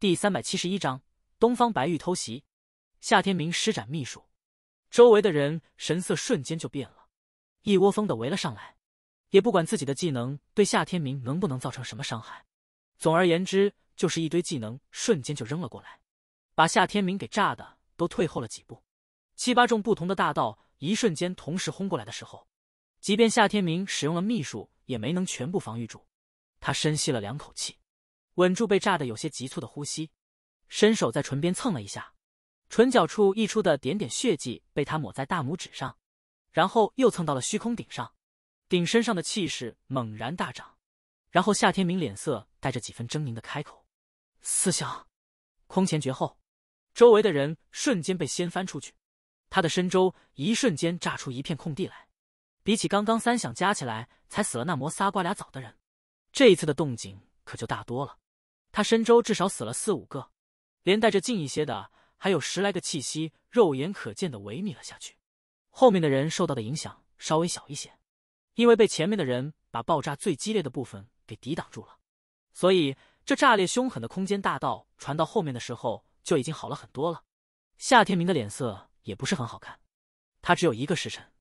第三百七十一章，东方白玉偷袭，夏天明施展秘术，周围的人神色瞬间就变了，一窝蜂的围了上来，也不管自己的技能对夏天明能不能造成什么伤害，总而言之就是一堆技能瞬间就扔了过来，把夏天明给炸的都退后了几步。七八种不同的大道一瞬间同时轰过来的时候，即便夏天明使用了秘术，也没能全部防御住。他深吸了两口气。稳住被炸得有些急促的呼吸，伸手在唇边蹭了一下，唇角处溢出的点点血迹被他抹在大拇指上，然后又蹭到了虚空顶上，顶身上的气势猛然大涨。然后夏天明脸色带着几分狰狞的开口：“四想，空前绝后！”周围的人瞬间被掀翻出去，他的身周一瞬间炸出一片空地来。比起刚刚三响加起来才死了那魔仨瓜俩枣的人，这一次的动静可就大多了。他身周至少死了四五个，连带着近一些的还有十来个气息，肉眼可见的萎靡了下去。后面的人受到的影响稍微小一些，因为被前面的人把爆炸最激烈的部分给抵挡住了，所以这炸裂凶狠的空间大道传到后面的时候就已经好了很多了。夏天明的脸色也不是很好看，他只有一个时辰，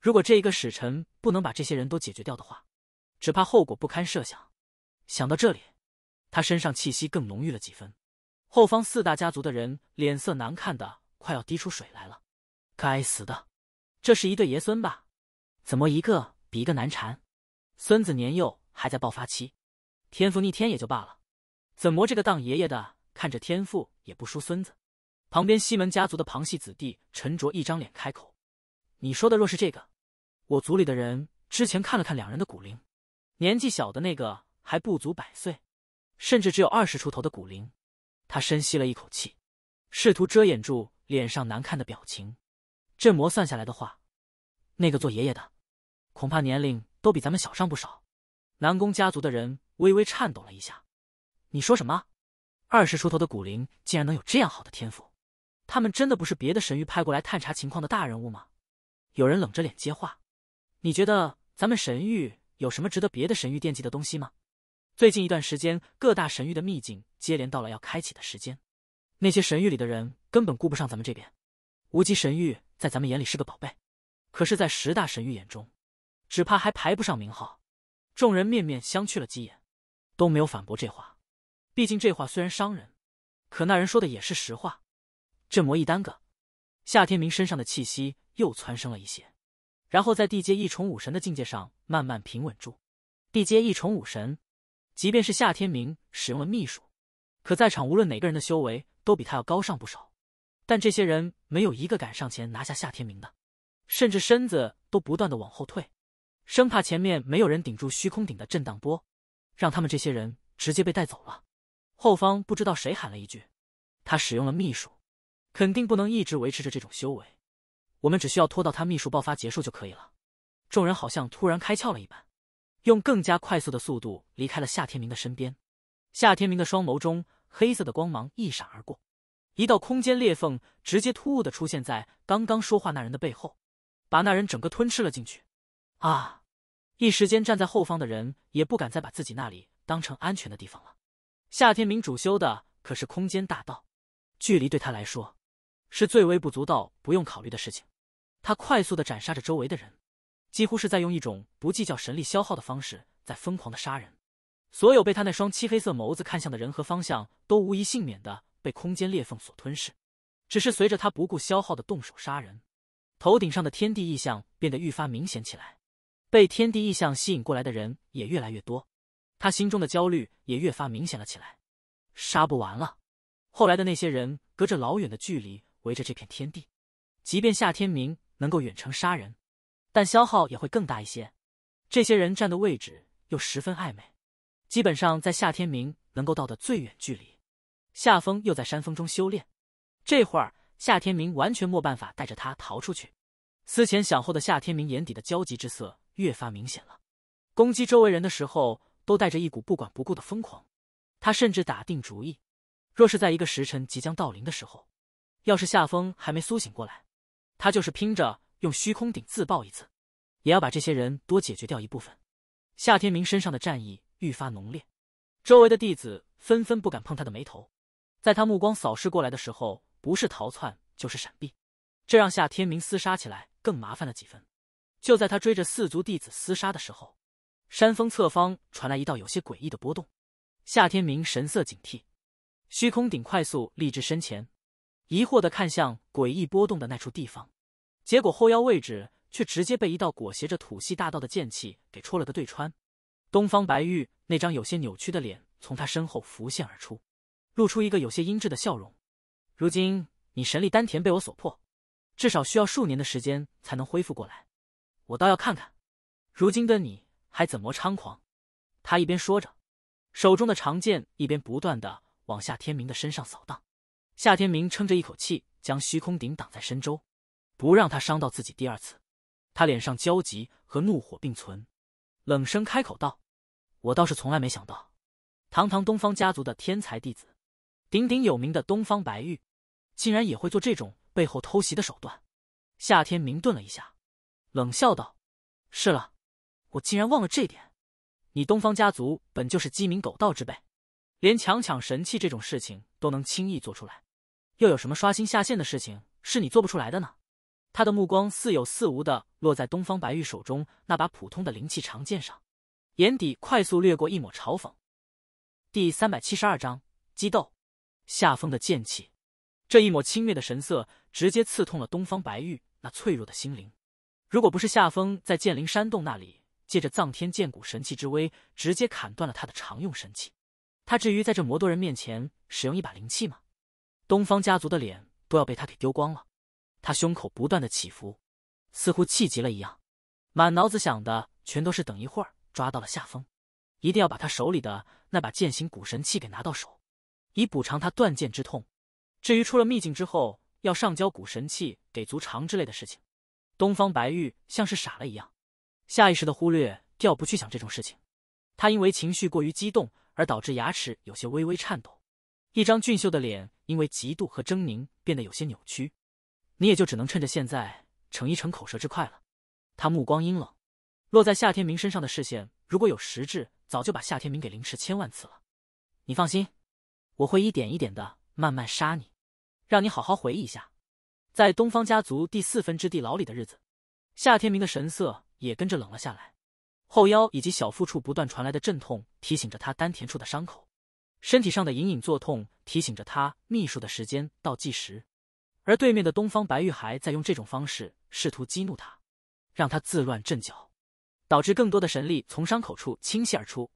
如果这一个时辰不能把这些人都解决掉的话，只怕后果不堪设想。想到这里。他身上气息更浓郁了几分，后方四大家族的人脸色难看的快要滴出水来了。该死的，这是一对爷孙吧？怎么一个比一个难缠？孙子年幼还在爆发期，天赋逆天也就罢了，怎么这个当爷爷的看着天赋也不输孙子？旁边西门家族的旁系子弟沉着一张脸开口：“你说的若是这个，我族里的人之前看了看两人的骨龄，年纪小的那个还不足百岁。”甚至只有二十出头的古灵，他深吸了一口气，试图遮掩住脸上难看的表情。这魔算下来的话，那个做爷爷的，恐怕年龄都比咱们小上不少。南宫家族的人微微颤抖了一下。你说什么？二十出头的古灵竟然能有这样好的天赋？他们真的不是别的神域派过来探查情况的大人物吗？有人冷着脸接话。你觉得咱们神域有什么值得别的神域惦记的东西吗？最近一段时间，各大神域的秘境接连到了要开启的时间，那些神域里的人根本顾不上咱们这边。无极神域在咱们眼里是个宝贝，可是，在十大神域眼中，只怕还排不上名号。众人面面相觑了几眼，都没有反驳这话。毕竟这话虽然伤人，可那人说的也是实话。这魔一耽搁，夏天明身上的气息又蹿升了一些，然后在地阶一重武神的境界上慢慢平稳住。地阶一重武神。即便是夏天明使用了秘术，可在场无论哪个人的修为都比他要高上不少，但这些人没有一个敢上前拿下夏天明的，甚至身子都不断的往后退，生怕前面没有人顶住虚空顶的震荡波，让他们这些人直接被带走了。后方不知道谁喊了一句：“他使用了秘术，肯定不能一直维持着这种修为，我们只需要拖到他秘术爆发结束就可以了。”众人好像突然开窍了一般。用更加快速的速度离开了夏天明的身边，夏天明的双眸中黑色的光芒一闪而过，一道空间裂缝直接突兀的出现在刚刚说话那人的背后，把那人整个吞吃了进去。啊！一时间站在后方的人也不敢再把自己那里当成安全的地方了。夏天明主修的可是空间大道，距离对他来说是最微不足道、不用考虑的事情。他快速的斩杀着周围的人。几乎是在用一种不计较神力消耗的方式，在疯狂的杀人。所有被他那双漆黑色眸子看向的人和方向，都无一幸免的被空间裂缝所吞噬。只是随着他不顾消耗的动手杀人，头顶上的天地异象变得愈发明显起来，被天地异象吸引过来的人也越来越多，他心中的焦虑也越发明显了起来。杀不完了。后来的那些人隔着老远的距离围着这片天地，即便夏天明能够远程杀人。但消耗也会更大一些，这些人站的位置又十分暧昧，基本上在夏天明能够到的最远距离。夏风又在山峰中修炼，这会儿夏天明完全没办法带着他逃出去。思前想后的夏天明眼底的焦急之色越发明显了，攻击周围人的时候都带着一股不管不顾的疯狂。他甚至打定主意，若是在一个时辰即将到临的时候，要是夏风还没苏醒过来，他就是拼着。用虚空顶自爆一次，也要把这些人多解决掉一部分。夏天明身上的战意愈发浓烈，周围的弟子纷纷不敢碰他的眉头。在他目光扫视过来的时候，不是逃窜就是闪避，这让夏天明厮杀起来更麻烦了几分。就在他追着四族弟子厮杀的时候，山峰侧方传来一道有些诡异的波动。夏天明神色警惕，虚空顶快速立至身前，疑惑的看向诡异波动的那处地方。结果后腰位置却直接被一道裹挟着土系大道的剑气给戳了个对穿。东方白玉那张有些扭曲的脸从他身后浮现而出，露出一个有些阴鸷的笑容。如今你神力丹田被我所破，至少需要数年的时间才能恢复过来。我倒要看看，如今的你还怎么猖狂！他一边说着，手中的长剑一边不断的往夏天明的身上扫荡。夏天明撑着一口气，将虚空顶挡在身周。不让他伤到自己第二次，他脸上焦急和怒火并存，冷声开口道：“我倒是从来没想到，堂堂东方家族的天才弟子，鼎鼎有名的东方白玉，竟然也会做这种背后偷袭的手段。”夏天明顿了一下，冷笑道：“是了，我竟然忘了这点。你东方家族本就是鸡鸣狗盗之辈，连强抢神器这种事情都能轻易做出来，又有什么刷新下线的事情是你做不出来的呢？”他的目光似有似无的落在东方白玉手中那把普通的灵气长剑上，眼底快速掠过一抹嘲讽。第三百七十二章激斗。夏风的剑气，这一抹轻蔑的神色直接刺痛了东方白玉那脆弱的心灵。如果不是夏风在剑灵山洞那里借着藏天剑骨神器之威直接砍断了他的常用神器，他至于在这魔多人面前使用一把灵气吗？东方家族的脸都要被他给丢光了。他胸口不断的起伏，似乎气急了一样，满脑子想的全都是等一会儿抓到了夏风，一定要把他手里的那把剑形古神器给拿到手，以补偿他断剑之痛。至于出了秘境之后要上交古神器给族长之类的事情，东方白玉像是傻了一样，下意识的忽略掉不去想这种事情。他因为情绪过于激动而导致牙齿有些微微颤抖，一张俊秀的脸因为嫉妒和狰狞变得有些扭曲。你也就只能趁着现在逞一逞口舌之快了。他目光阴冷，落在夏天明身上的视线，如果有实质，早就把夏天明给凌迟千万次了。你放心，我会一点一点的慢慢杀你，让你好好回忆一下，在东方家族第四分之地牢里的日子。夏天明的神色也跟着冷了下来，后腰以及小腹处不断传来的阵痛提醒着他丹田处的伤口，身体上的隐隐作痛提醒着他秘术的时间倒计时。而对面的东方白玉还在用这种方式试图激怒他，让他自乱阵脚，导致更多的神力从伤口处倾泻而出。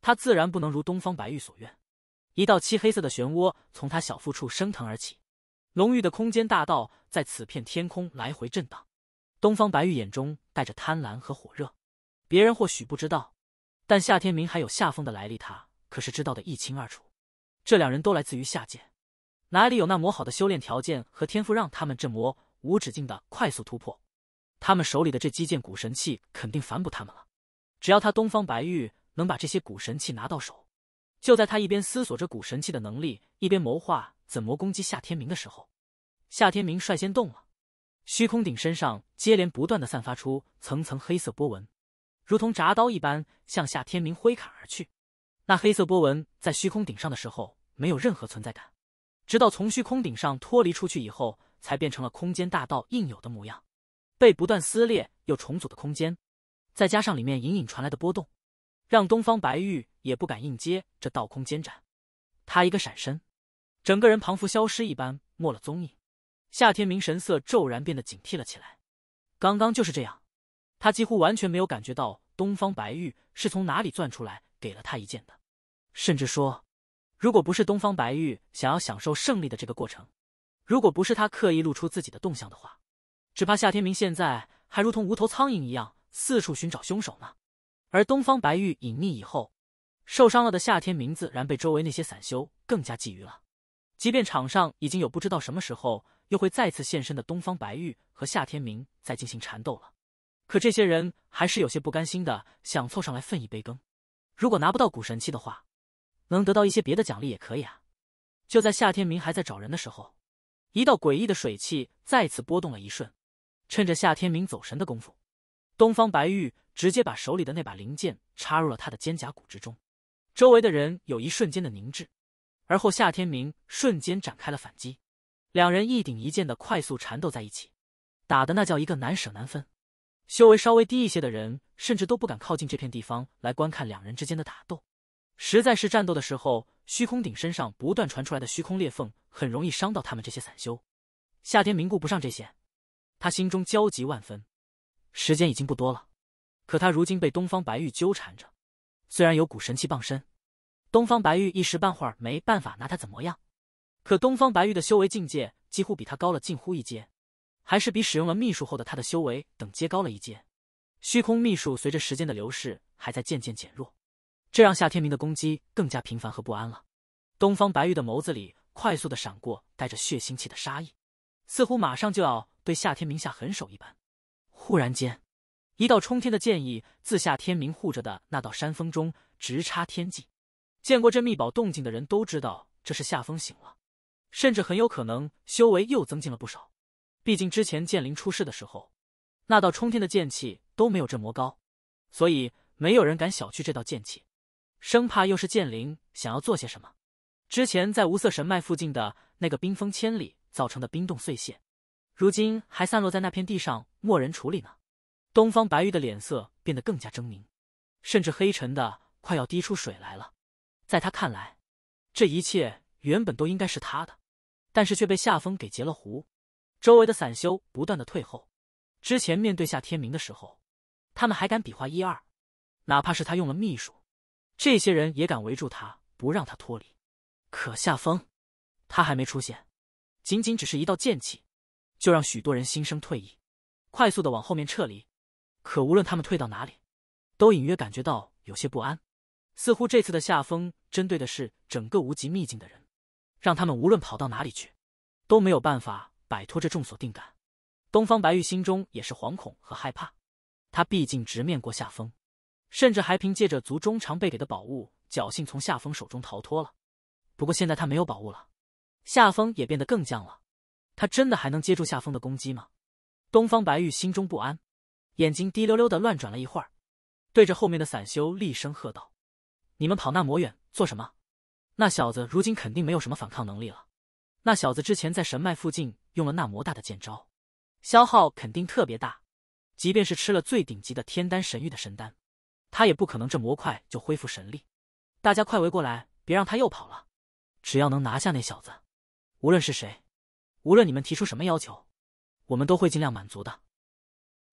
他自然不能如东方白玉所愿，一道漆黑色的漩涡从他小腹处升腾而起，浓郁的空间大道在此片天空来回震荡。东方白玉眼中带着贪婪和火热，别人或许不知道，但夏天明还有夏风的来历，他可是知道的一清二楚。这两人都来自于下界。哪里有那么好的修炼条件和天赋，让他们这魔无止境的快速突破？他们手里的这几件古神器肯定反哺他们了。只要他东方白玉能把这些古神器拿到手，就在他一边思索着古神器的能力，一边谋划怎么攻击夏天明的时候，夏天明率先动了。虚空顶身上接连不断的散发出层层黑色波纹，如同铡刀一般向夏天明挥砍而去。那黑色波纹在虚空顶上的时候没有任何存在感。直到从虚空顶上脱离出去以后，才变成了空间大道应有的模样，被不断撕裂又重组的空间，再加上里面隐隐传来的波动，让东方白玉也不敢硬接这道空间斩。他一个闪身，整个人仿佛消失一般，没了踪影。夏天明神色骤然变得警惕了起来。刚刚就是这样，他几乎完全没有感觉到东方白玉是从哪里钻出来，给了他一剑的，甚至说。如果不是东方白玉想要享受胜利的这个过程，如果不是他刻意露出自己的动向的话，只怕夏天明现在还如同无头苍蝇一样四处寻找凶手呢。而东方白玉隐匿以后，受伤了的夏天明自然被周围那些散修更加觊觎了。即便场上已经有不知道什么时候又会再次现身的东方白玉和夏天明在进行缠斗了，可这些人还是有些不甘心的，想凑上来分一杯羹。如果拿不到古神器的话。能得到一些别的奖励也可以啊。就在夏天明还在找人的时候，一道诡异的水汽再次波动了一瞬。趁着夏天明走神的功夫，东方白玉直接把手里的那把灵剑插入了他的肩胛骨之中。周围的人有一瞬间的凝滞，而后夏天明瞬间展开了反击，两人一顶一剑的快速缠斗在一起，打的那叫一个难舍难分。修为稍微低一些的人甚至都不敢靠近这片地方来观看两人之间的打斗。实在是战斗的时候，虚空顶身上不断传出来的虚空裂缝，很容易伤到他们这些散修。夏天凝固不上这些，他心中焦急万分。时间已经不多了，可他如今被东方白玉纠缠着，虽然有股神器傍身，东方白玉一时半会儿没办法拿他怎么样。可东方白玉的修为境界几乎比他高了近乎一阶，还是比使用了秘术后的他的修为等阶高了一阶。虚空秘术随着时间的流逝，还在渐渐减弱。这让夏天明的攻击更加频繁和不安了。东方白玉的眸子里快速的闪过带着血腥气的杀意，似乎马上就要对夏天明下狠手一般。忽然间，一道冲天的剑意自夏天明护着的那道山峰中直插天际。见过这秘宝动静的人都知道，这是夏风醒了，甚至很有可能修为又增进了不少。毕竟之前剑灵出世的时候，那道冲天的剑气都没有这魔高，所以没有人敢小觑这道剑气。生怕又是剑灵想要做些什么。之前在无色神脉附近的那个冰封千里造成的冰冻碎屑，如今还散落在那片地上，没人处理呢。东方白玉的脸色变得更加狰狞，甚至黑沉的快要滴出水来了。在他看来，这一切原本都应该是他的，但是却被夏风给截了胡。周围的散修不断的退后。之前面对夏天明的时候，他们还敢比划一二，哪怕是他用了秘术。这些人也敢围住他，不让他脱离。可夏风，他还没出现，仅仅只是一道剑气，就让许多人心生退意，快速的往后面撤离。可无论他们退到哪里，都隐约感觉到有些不安，似乎这次的夏风针对的是整个无极秘境的人，让他们无论跑到哪里去，都没有办法摆脱这众所定感。东方白玉心中也是惶恐和害怕，他毕竟直面过夏风。甚至还凭借着族中常备给的宝物，侥幸从夏风手中逃脱了。不过现在他没有宝物了，夏风也变得更犟了。他真的还能接住夏风的攻击吗？东方白玉心中不安，眼睛滴溜溜的乱转了一会儿，对着后面的散修厉声喝道：“你们跑那么远做什么？那小子如今肯定没有什么反抗能力了。那小子之前在神脉附近用了那魔大的剑招，消耗肯定特别大。即便是吃了最顶级的天丹神域的神丹。”他也不可能这模块就恢复神力，大家快围过来，别让他又跑了。只要能拿下那小子，无论是谁，无论你们提出什么要求，我们都会尽量满足的。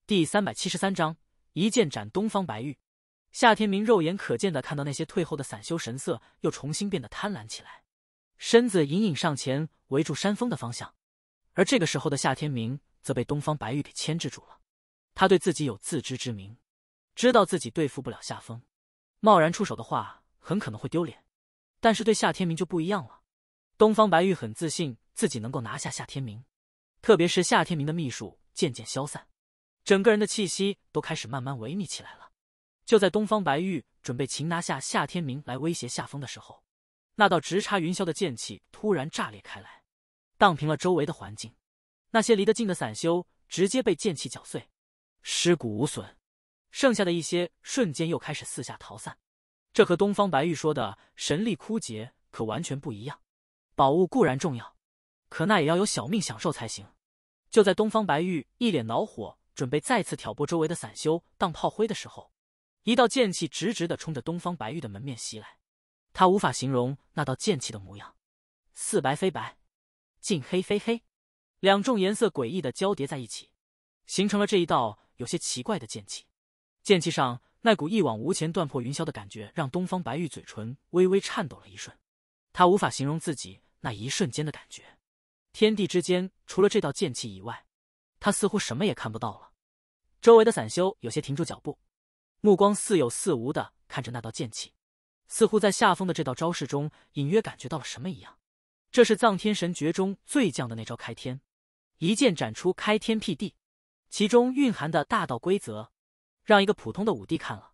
第三百七十三章一剑斩东方白玉。夏天明肉眼可见的看到那些退后的散修神色又重新变得贪婪起来，身子隐隐上前围住山峰的方向。而这个时候的夏天明则被东方白玉给牵制住了，他对自己有自知之明。知道自己对付不了夏风，贸然出手的话很可能会丢脸，但是对夏天明就不一样了。东方白玉很自信自己能够拿下夏天明，特别是夏天明的秘术渐渐消散，整个人的气息都开始慢慢萎靡起来了。就在东方白玉准备擒拿下夏天明来威胁夏风的时候，那道直插云霄的剑气突然炸裂开来，荡平了周围的环境。那些离得近的散修直接被剑气搅碎，尸骨无损。剩下的一些瞬间又开始四下逃散，这和东方白玉说的神力枯竭可完全不一样。宝物固然重要，可那也要有小命享受才行。就在东方白玉一脸恼火，准备再次挑拨周围的散修当炮灰的时候，一道剑气直直的冲着东方白玉的门面袭来。他无法形容那道剑气的模样，似白非白，近黑非黑，两种颜色诡异的交叠在一起，形成了这一道有些奇怪的剑气。剑气上那股一往无前、断破云霄的感觉，让东方白玉嘴唇微微颤抖了一瞬。他无法形容自己那一瞬间的感觉。天地之间，除了这道剑气以外，他似乎什么也看不到了。周围的散修有些停住脚步，目光似有似无的看着那道剑气，似乎在夏风的这道招式中隐约感觉到了什么一样。这是藏天神诀中最降的那招开天，一剑斩出开天辟地，其中蕴含的大道规则。让一个普通的武帝看了，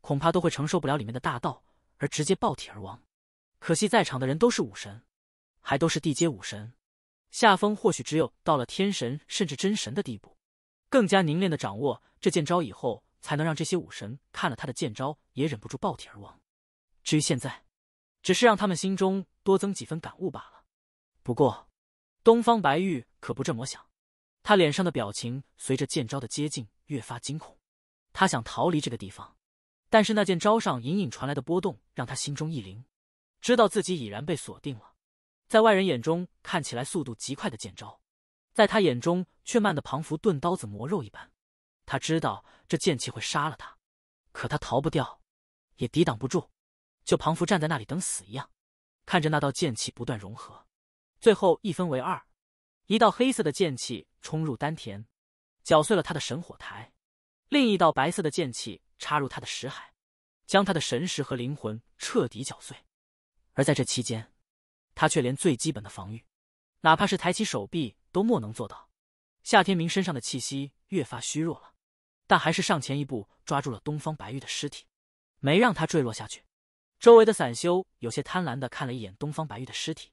恐怕都会承受不了里面的大道而直接爆体而亡。可惜在场的人都是武神，还都是地阶武神。夏风或许只有到了天神甚至真神的地步，更加凝练的掌握这剑招以后，才能让这些武神看了他的剑招也忍不住爆体而亡。至于现在，只是让他们心中多增几分感悟罢了。不过，东方白玉可不这么想，他脸上的表情随着剑招的接近越发惊恐。他想逃离这个地方，但是那剑招上隐隐传来的波动让他心中一凛，知道自己已然被锁定了。在外人眼中看起来速度极快的剑招，在他眼中却慢得仿佛钝刀子磨肉一般。他知道这剑气会杀了他，可他逃不掉，也抵挡不住，就仿佛站在那里等死一样，看着那道剑气不断融合，最后一分为二，一道黑色的剑气冲入丹田，搅碎了他的神火台。另一道白色的剑气插入他的识海，将他的神识和灵魂彻底搅碎。而在这期间，他却连最基本的防御，哪怕是抬起手臂都莫能做到。夏天明身上的气息越发虚弱了，但还是上前一步抓住了东方白玉的尸体，没让他坠落下去。周围的散修有些贪婪的看了一眼东方白玉的尸体，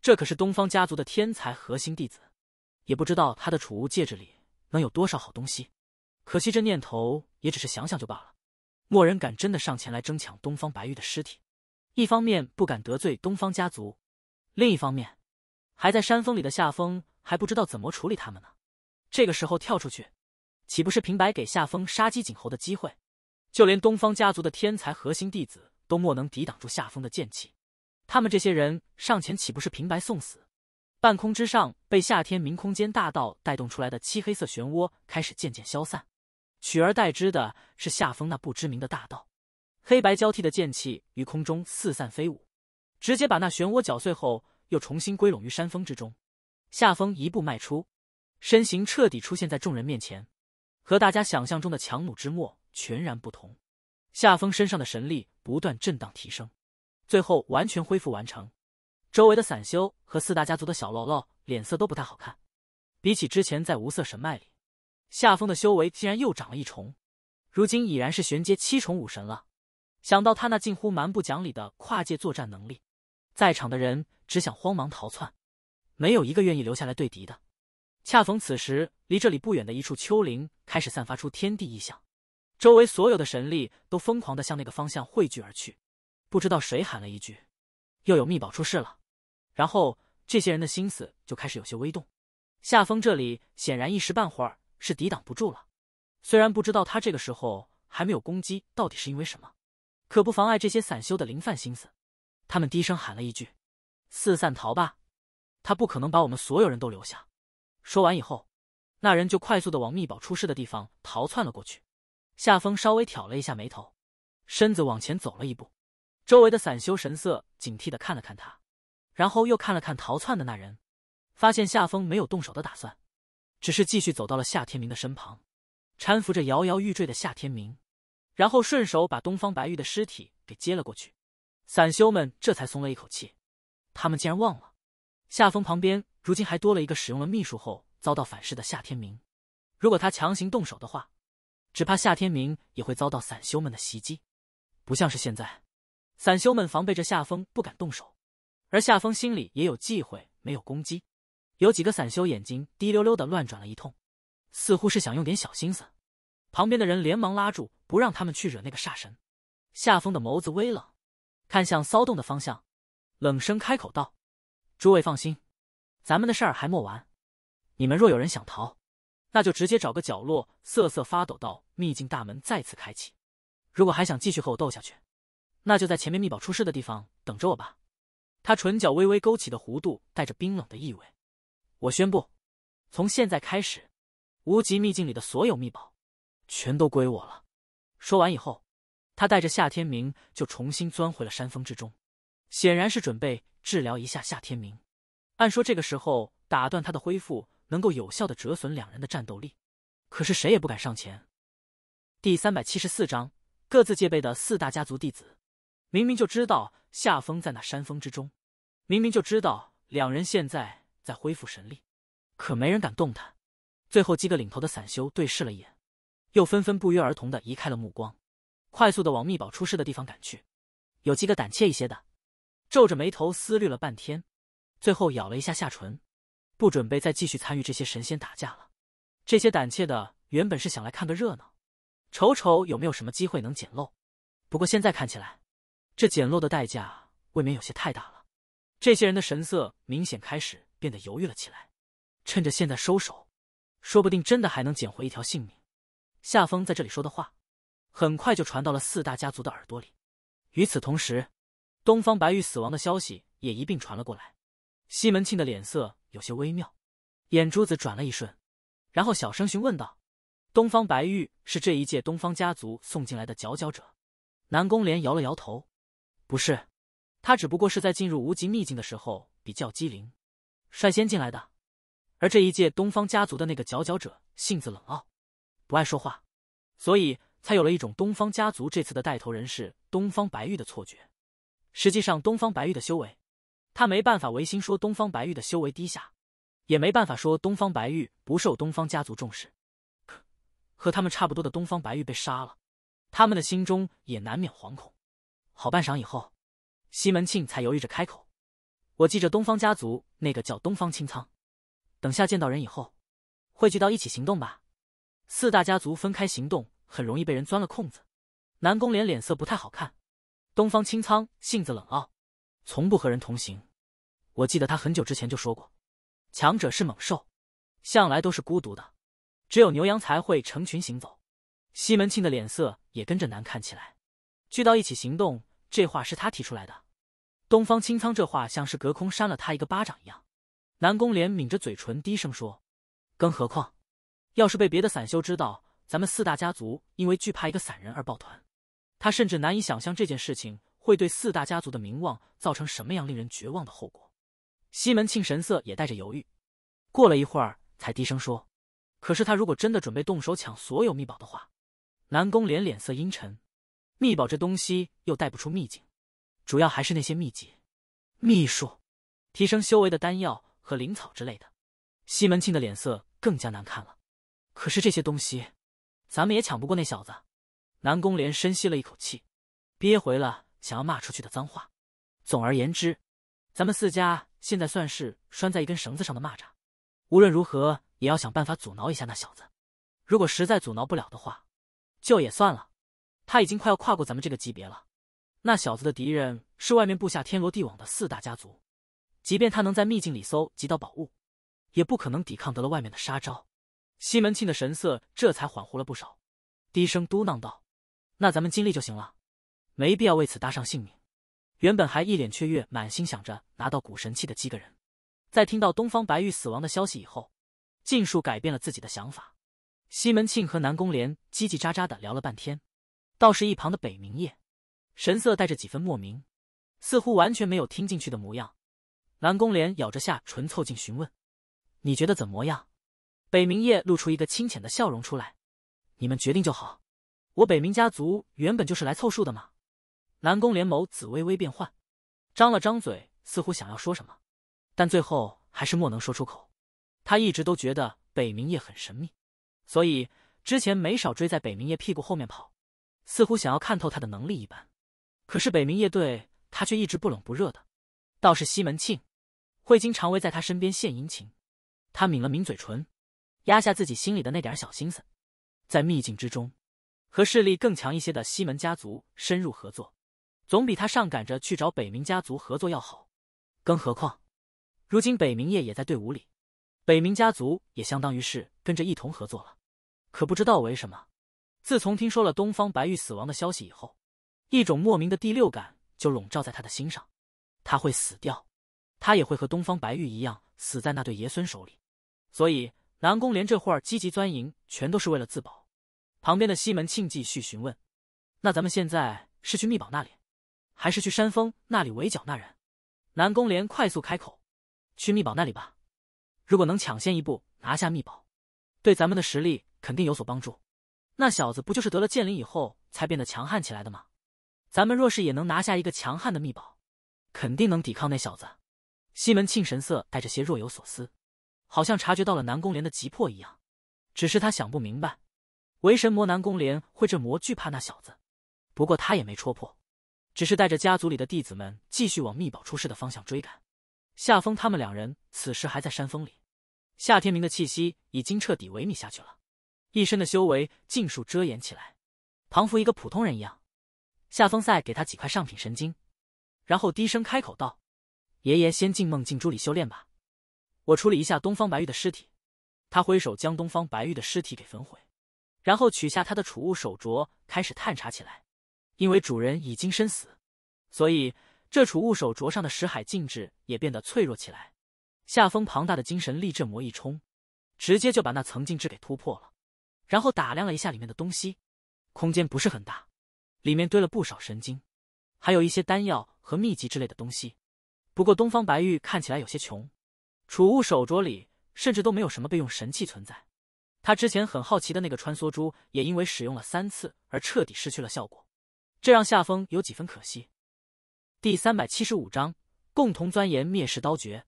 这可是东方家族的天才核心弟子，也不知道他的储物戒指里能有多少好东西。可惜这念头也只是想想就罢了，莫人敢真的上前来争抢东方白玉的尸体。一方面不敢得罪东方家族，另一方面，还在山峰里的夏风还不知道怎么处理他们呢。这个时候跳出去，岂不是平白给夏风杀鸡儆猴的机会？就连东方家族的天才核心弟子都莫能抵挡住夏风的剑气，他们这些人上前岂不是平白送死？半空之上被夏天明空间大道带动出来的漆黑色漩涡开始渐渐消散。取而代之的是夏风那不知名的大道，黑白交替的剑气于空中四散飞舞，直接把那漩涡搅碎后，又重新归拢于山峰之中。夏风一步迈出，身形彻底出现在众人面前，和大家想象中的强弩之末全然不同。夏风身上的神力不断震荡提升，最后完全恢复完成。周围的散修和四大家族的小喽啰脸色都不太好看，比起之前在无色神脉里。夏风的修为竟然又长了一重，如今已然是玄阶七重武神了。想到他那近乎蛮不讲理的跨界作战能力，在场的人只想慌忙逃窜，没有一个愿意留下来对敌的。恰逢此时，离这里不远的一处丘陵开始散发出天地异象，周围所有的神力都疯狂的向那个方向汇聚而去。不知道谁喊了一句：“又有秘宝出世了！”然后这些人的心思就开始有些微动。夏风这里显然一时半会儿。是抵挡不住了，虽然不知道他这个时候还没有攻击到底是因为什么，可不妨碍这些散修的灵犯心思，他们低声喊了一句：“四散逃吧，他不可能把我们所有人都留下。”说完以后，那人就快速的往密宝出事的地方逃窜了过去。夏风稍微挑了一下眉头，身子往前走了一步，周围的散修神色警惕的看了看他，然后又看了看逃窜的那人，发现夏风没有动手的打算。只是继续走到了夏天明的身旁，搀扶着摇摇欲坠的夏天明，然后顺手把东方白玉的尸体给接了过去。散修们这才松了一口气，他们竟然忘了，夏风旁边如今还多了一个使用了秘术后遭到反噬的夏天明。如果他强行动手的话，只怕夏天明也会遭到散修们的袭击。不像是现在，散修们防备着夏风不敢动手，而夏风心里也有忌讳，没有攻击。有几个散修眼睛滴溜溜的乱转了一通，似乎是想用点小心思。旁边的人连忙拉住，不让他们去惹那个煞神。夏风的眸子微冷，看向骚动的方向，冷声开口道：“诸位放心，咱们的事儿还没完。你们若有人想逃，那就直接找个角落瑟瑟发抖。到秘境大门再次开启，如果还想继续和我斗下去，那就在前面秘宝出事的地方等着我吧。”他唇角微微勾起的弧度，带着冰冷的意味。我宣布，从现在开始，无极秘境里的所有秘宝，全都归我了。说完以后，他带着夏天明就重新钻回了山峰之中，显然是准备治疗一下夏天明。按说这个时候打断他的恢复，能够有效的折损两人的战斗力，可是谁也不敢上前。第三百七十四章，各自戒备的四大家族弟子，明明就知道夏风在那山峰之中，明明就知道两人现在。在恢复神力，可没人敢动他。最后几个领头的散修对视了一眼，又纷纷不约而同的移开了目光，快速的往秘宝出事的地方赶去。有几个胆怯一些的，皱着眉头思虑了半天，最后咬了一下下唇，不准备再继续参与这些神仙打架了。这些胆怯的原本是想来看个热闹，瞅瞅有没有什么机会能捡漏，不过现在看起来，这捡漏的代价未免有些太大了。这些人的神色明显开始。变得犹豫了起来，趁着现在收手，说不定真的还能捡回一条性命。夏风在这里说的话，很快就传到了四大家族的耳朵里。与此同时，东方白玉死亡的消息也一并传了过来。西门庆的脸色有些微妙，眼珠子转了一瞬，然后小声询问道：“东方白玉是这一届东方家族送进来的佼佼者？”南宫莲摇了摇头：“不是，他只不过是在进入无极秘境的时候比较机灵。”率先进来的，而这一届东方家族的那个佼佼者，性子冷傲，不爱说话，所以才有了一种东方家族这次的带头人是东方白玉的错觉。实际上，东方白玉的修为，他没办法违心说东方白玉的修为低下，也没办法说东方白玉不受东方家族重视。可和他们差不多的东方白玉被杀了，他们的心中也难免惶恐。好半晌以后，西门庆才犹豫着开口。我记着东方家族那个叫东方清仓，等下见到人以后，汇聚到一起行动吧。四大家族分开行动，很容易被人钻了空子。南宫莲脸色不太好看。东方清仓性子冷傲，从不和人同行。我记得他很久之前就说过，强者是猛兽，向来都是孤独的，只有牛羊才会成群行走。西门庆的脸色也跟着难看起来。聚到一起行动，这话是他提出来的。东方青苍这话像是隔空扇了他一个巴掌一样，南宫莲抿着嘴唇低声说：“更何况，要是被别的散修知道咱们四大家族因为惧怕一个散人而抱团，他甚至难以想象这件事情会对四大家族的名望造成什么样令人绝望的后果。”西门庆神色也带着犹豫，过了一会儿才低声说：“可是他如果真的准备动手抢所有秘宝的话，南宫莲脸色阴沉，秘宝这东西又带不出秘境。”主要还是那些秘籍、秘术，提升修为的丹药和灵草之类的。西门庆的脸色更加难看了。可是这些东西，咱们也抢不过那小子。南宫莲深吸了一口气，憋回了想要骂出去的脏话。总而言之，咱们四家现在算是拴在一根绳子上的蚂蚱。无论如何，也要想办法阻挠一下那小子。如果实在阻挠不了的话，就也算了。他已经快要跨过咱们这个级别了。那小子的敌人是外面布下天罗地网的四大家族，即便他能在秘境里搜集到宝物，也不可能抵抗得了外面的杀招。西门庆的神色这才恍惚了不少，低声嘟囔道：“那咱们尽力就行了，没必要为此搭上性命。”原本还一脸雀跃，满心想着拿到古神器的几个人，在听到东方白玉死亡的消息以后，尽数改变了自己的想法。西门庆和南宫莲叽叽喳喳的聊了半天，倒是一旁的北冥夜。神色带着几分莫名，似乎完全没有听进去的模样。南宫莲咬着下唇，凑近询问：“你觉得怎么样？”北冥夜露出一个清浅的笑容出来：“你们决定就好，我北冥家族原本就是来凑数的嘛。”南宫莲眸紫微微变换，张了张嘴，似乎想要说什么，但最后还是莫能说出口。他一直都觉得北冥夜很神秘，所以之前没少追在北冥夜屁股后面跑，似乎想要看透他的能力一般。可是北冥夜对他却一直不冷不热的，倒是西门庆，会经常围在他身边献殷勤。他抿了抿嘴唇，压下自己心里的那点小心思，在秘境之中，和势力更强一些的西门家族深入合作，总比他上赶着去找北冥家族合作要好。更何况，如今北冥夜也在队伍里，北冥家族也相当于是跟着一同合作了。可不知道为什么，自从听说了东方白玉死亡的消息以后。一种莫名的第六感就笼罩在他的心上，他会死掉，他也会和东方白玉一样死在那对爷孙手里。所以南宫连这会儿积极钻营，全都是为了自保。旁边的西门庆继续询问：“那咱们现在是去密宝那里，还是去山峰那里围剿那人？”南宫连快速开口：“去密宝那里吧，如果能抢先一步拿下密宝，对咱们的实力肯定有所帮助。那小子不就是得了剑灵以后才变得强悍起来的吗？”咱们若是也能拿下一个强悍的秘宝，肯定能抵抗那小子。西门庆神色带着些若有所思，好像察觉到了南宫莲的急迫一样。只是他想不明白，为神魔南宫莲会这魔惧怕那小子。不过他也没戳破，只是带着家族里的弟子们继续往秘宝出事的方向追赶。夏风他们两人此时还在山峰里，夏天明的气息已经彻底萎靡下去了，一身的修为尽数遮掩起来，仿佛一个普通人一样。夏风赛给他几块上品神经，然后低声开口道：“爷爷先进梦境珠里修炼吧，我处理一下东方白玉的尸体。”他挥手将东方白玉的尸体给焚毁，然后取下他的储物手镯，开始探查起来。因为主人已经身死，所以这储物手镯上的石海禁制也变得脆弱起来。夏风庞大的精神力阵魔一冲，直接就把那层禁制给突破了，然后打量了一下里面的东西，空间不是很大。里面堆了不少神经，还有一些丹药和秘籍之类的东西。不过东方白玉看起来有些穷，储物手镯里甚至都没有什么备用神器存在。他之前很好奇的那个穿梭珠，也因为使用了三次而彻底失去了效果，这让夏风有几分可惜。第三百七十五章，共同钻研灭世刀诀。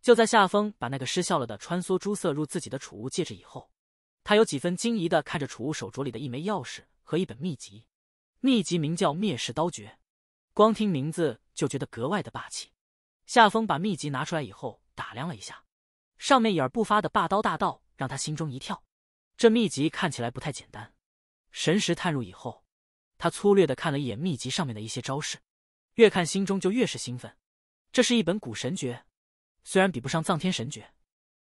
就在夏风把那个失效了的穿梭珠塞入自己的储物戒指以后，他有几分惊疑的看着储物手镯里的一枚钥匙和一本秘籍。秘籍名叫《灭世刀诀》，光听名字就觉得格外的霸气。夏风把秘籍拿出来以后，打量了一下，上面一而不发的霸刀大道，让他心中一跳。这秘籍看起来不太简单。神识探入以后，他粗略的看了一眼秘籍上面的一些招式，越看心中就越是兴奋。这是一本古神诀，虽然比不上藏天神诀，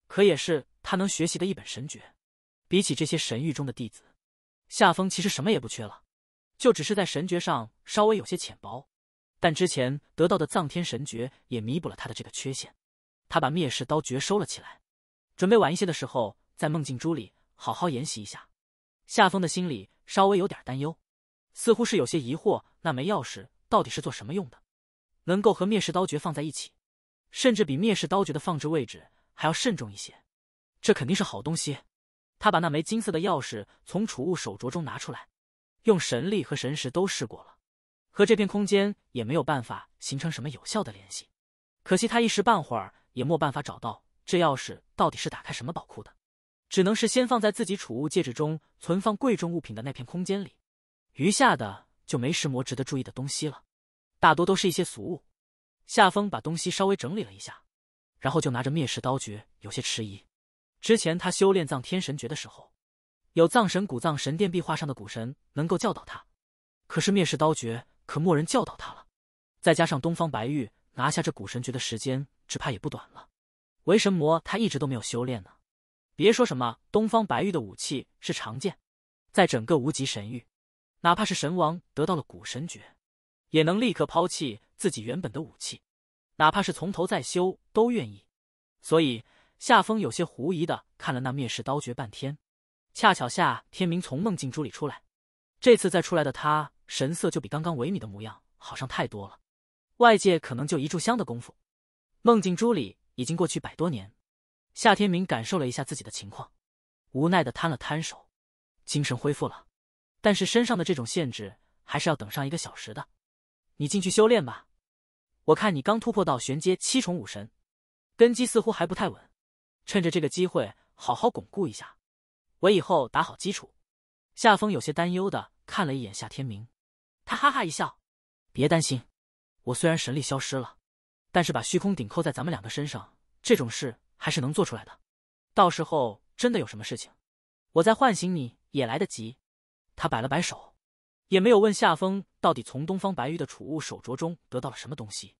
可也是他能学习的一本神诀。比起这些神域中的弟子，夏风其实什么也不缺了。就只是在神诀上稍微有些浅薄，但之前得到的藏天神诀也弥补了他的这个缺陷。他把灭世刀诀收了起来，准备晚一些的时候在梦境珠里好好研习一下。夏风的心里稍微有点担忧，似乎是有些疑惑，那枚钥匙到底是做什么用的？能够和灭世刀诀放在一起，甚至比灭世刀诀的放置位置还要慎重一些，这肯定是好东西。他把那枚金色的钥匙从储物手镯中拿出来。用神力和神识都试过了，和这片空间也没有办法形成什么有效的联系。可惜他一时半会儿也没办法找到这钥匙到底是打开什么宝库的，只能是先放在自己储物戒指中存放贵重物品的那片空间里。余下的就没石魔值得注意的东西了，大多都是一些俗物。夏风把东西稍微整理了一下，然后就拿着灭世刀诀有些迟疑。之前他修炼藏天神诀的时候。有藏神古藏神殿壁画上的古神能够教导他，可是灭世刀诀可没人教导他了。再加上东方白玉拿下这古神诀的时间，只怕也不短了。为神魔他一直都没有修炼呢。别说什么东方白玉的武器是长剑，在整个无极神域，哪怕是神王得到了古神诀，也能立刻抛弃自己原本的武器，哪怕是从头再修都愿意。所以夏风有些狐疑的看了那灭世刀诀半天。恰巧夏天明从梦境珠里出来，这次再出来的他神色就比刚刚萎靡的模样好上太多了。外界可能就一炷香的功夫，梦境珠里已经过去百多年。夏天明感受了一下自己的情况，无奈的摊了摊手，精神恢复了，但是身上的这种限制还是要等上一个小时的。你进去修炼吧，我看你刚突破到玄阶七重武神，根基似乎还不太稳，趁着这个机会好好巩固一下。我以后打好基础。夏风有些担忧的看了一眼夏天明，他哈哈一笑，别担心，我虽然神力消失了，但是把虚空顶扣在咱们两个身上，这种事还是能做出来的。到时候真的有什么事情，我再唤醒你也来得及。他摆了摆手，也没有问夏风到底从东方白玉的储物手镯中得到了什么东西，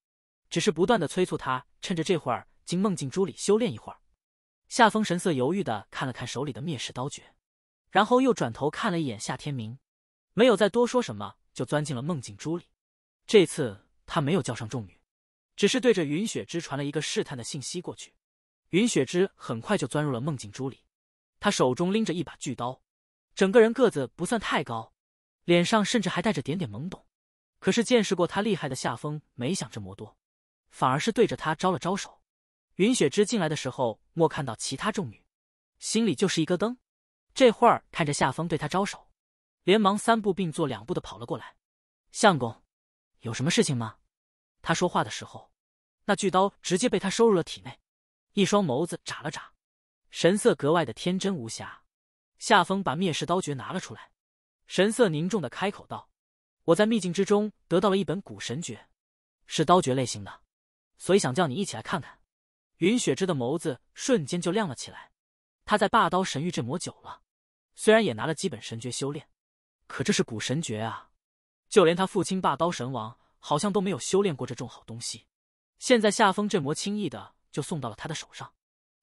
只是不断的催促他趁着这会儿进梦境珠里修炼一会儿。夏风神色犹豫的看了看手里的灭世刀诀，然后又转头看了一眼夏天明，没有再多说什么，就钻进了梦境珠里。这次他没有叫上众女，只是对着云雪之传了一个试探的信息过去。云雪之很快就钻入了梦境珠里，他手中拎着一把巨刀，整个人个子不算太高，脸上甚至还带着点点懵懂。可是见识过他厉害的夏风没想这么多，反而是对着他招了招手。云雪芝进来的时候，莫看到其他众女，心里就是一咯噔。这会儿看着夏风对她招手，连忙三步并作两步的跑了过来。相公，有什么事情吗？她说话的时候，那巨刀直接被她收入了体内，一双眸子眨了眨，神色格外的天真无瑕。夏风把灭世刀诀拿了出来，神色凝重的开口道：“我在秘境之中得到了一本古神诀，是刀诀类型的，所以想叫你一起来看看。”云雪芝的眸子瞬间就亮了起来，他在霸刀神域镇魔久了，虽然也拿了基本神诀修炼，可这是古神诀啊，就连他父亲霸刀神王好像都没有修炼过这种好东西。现在夏风这魔轻易的就送到了他的手上，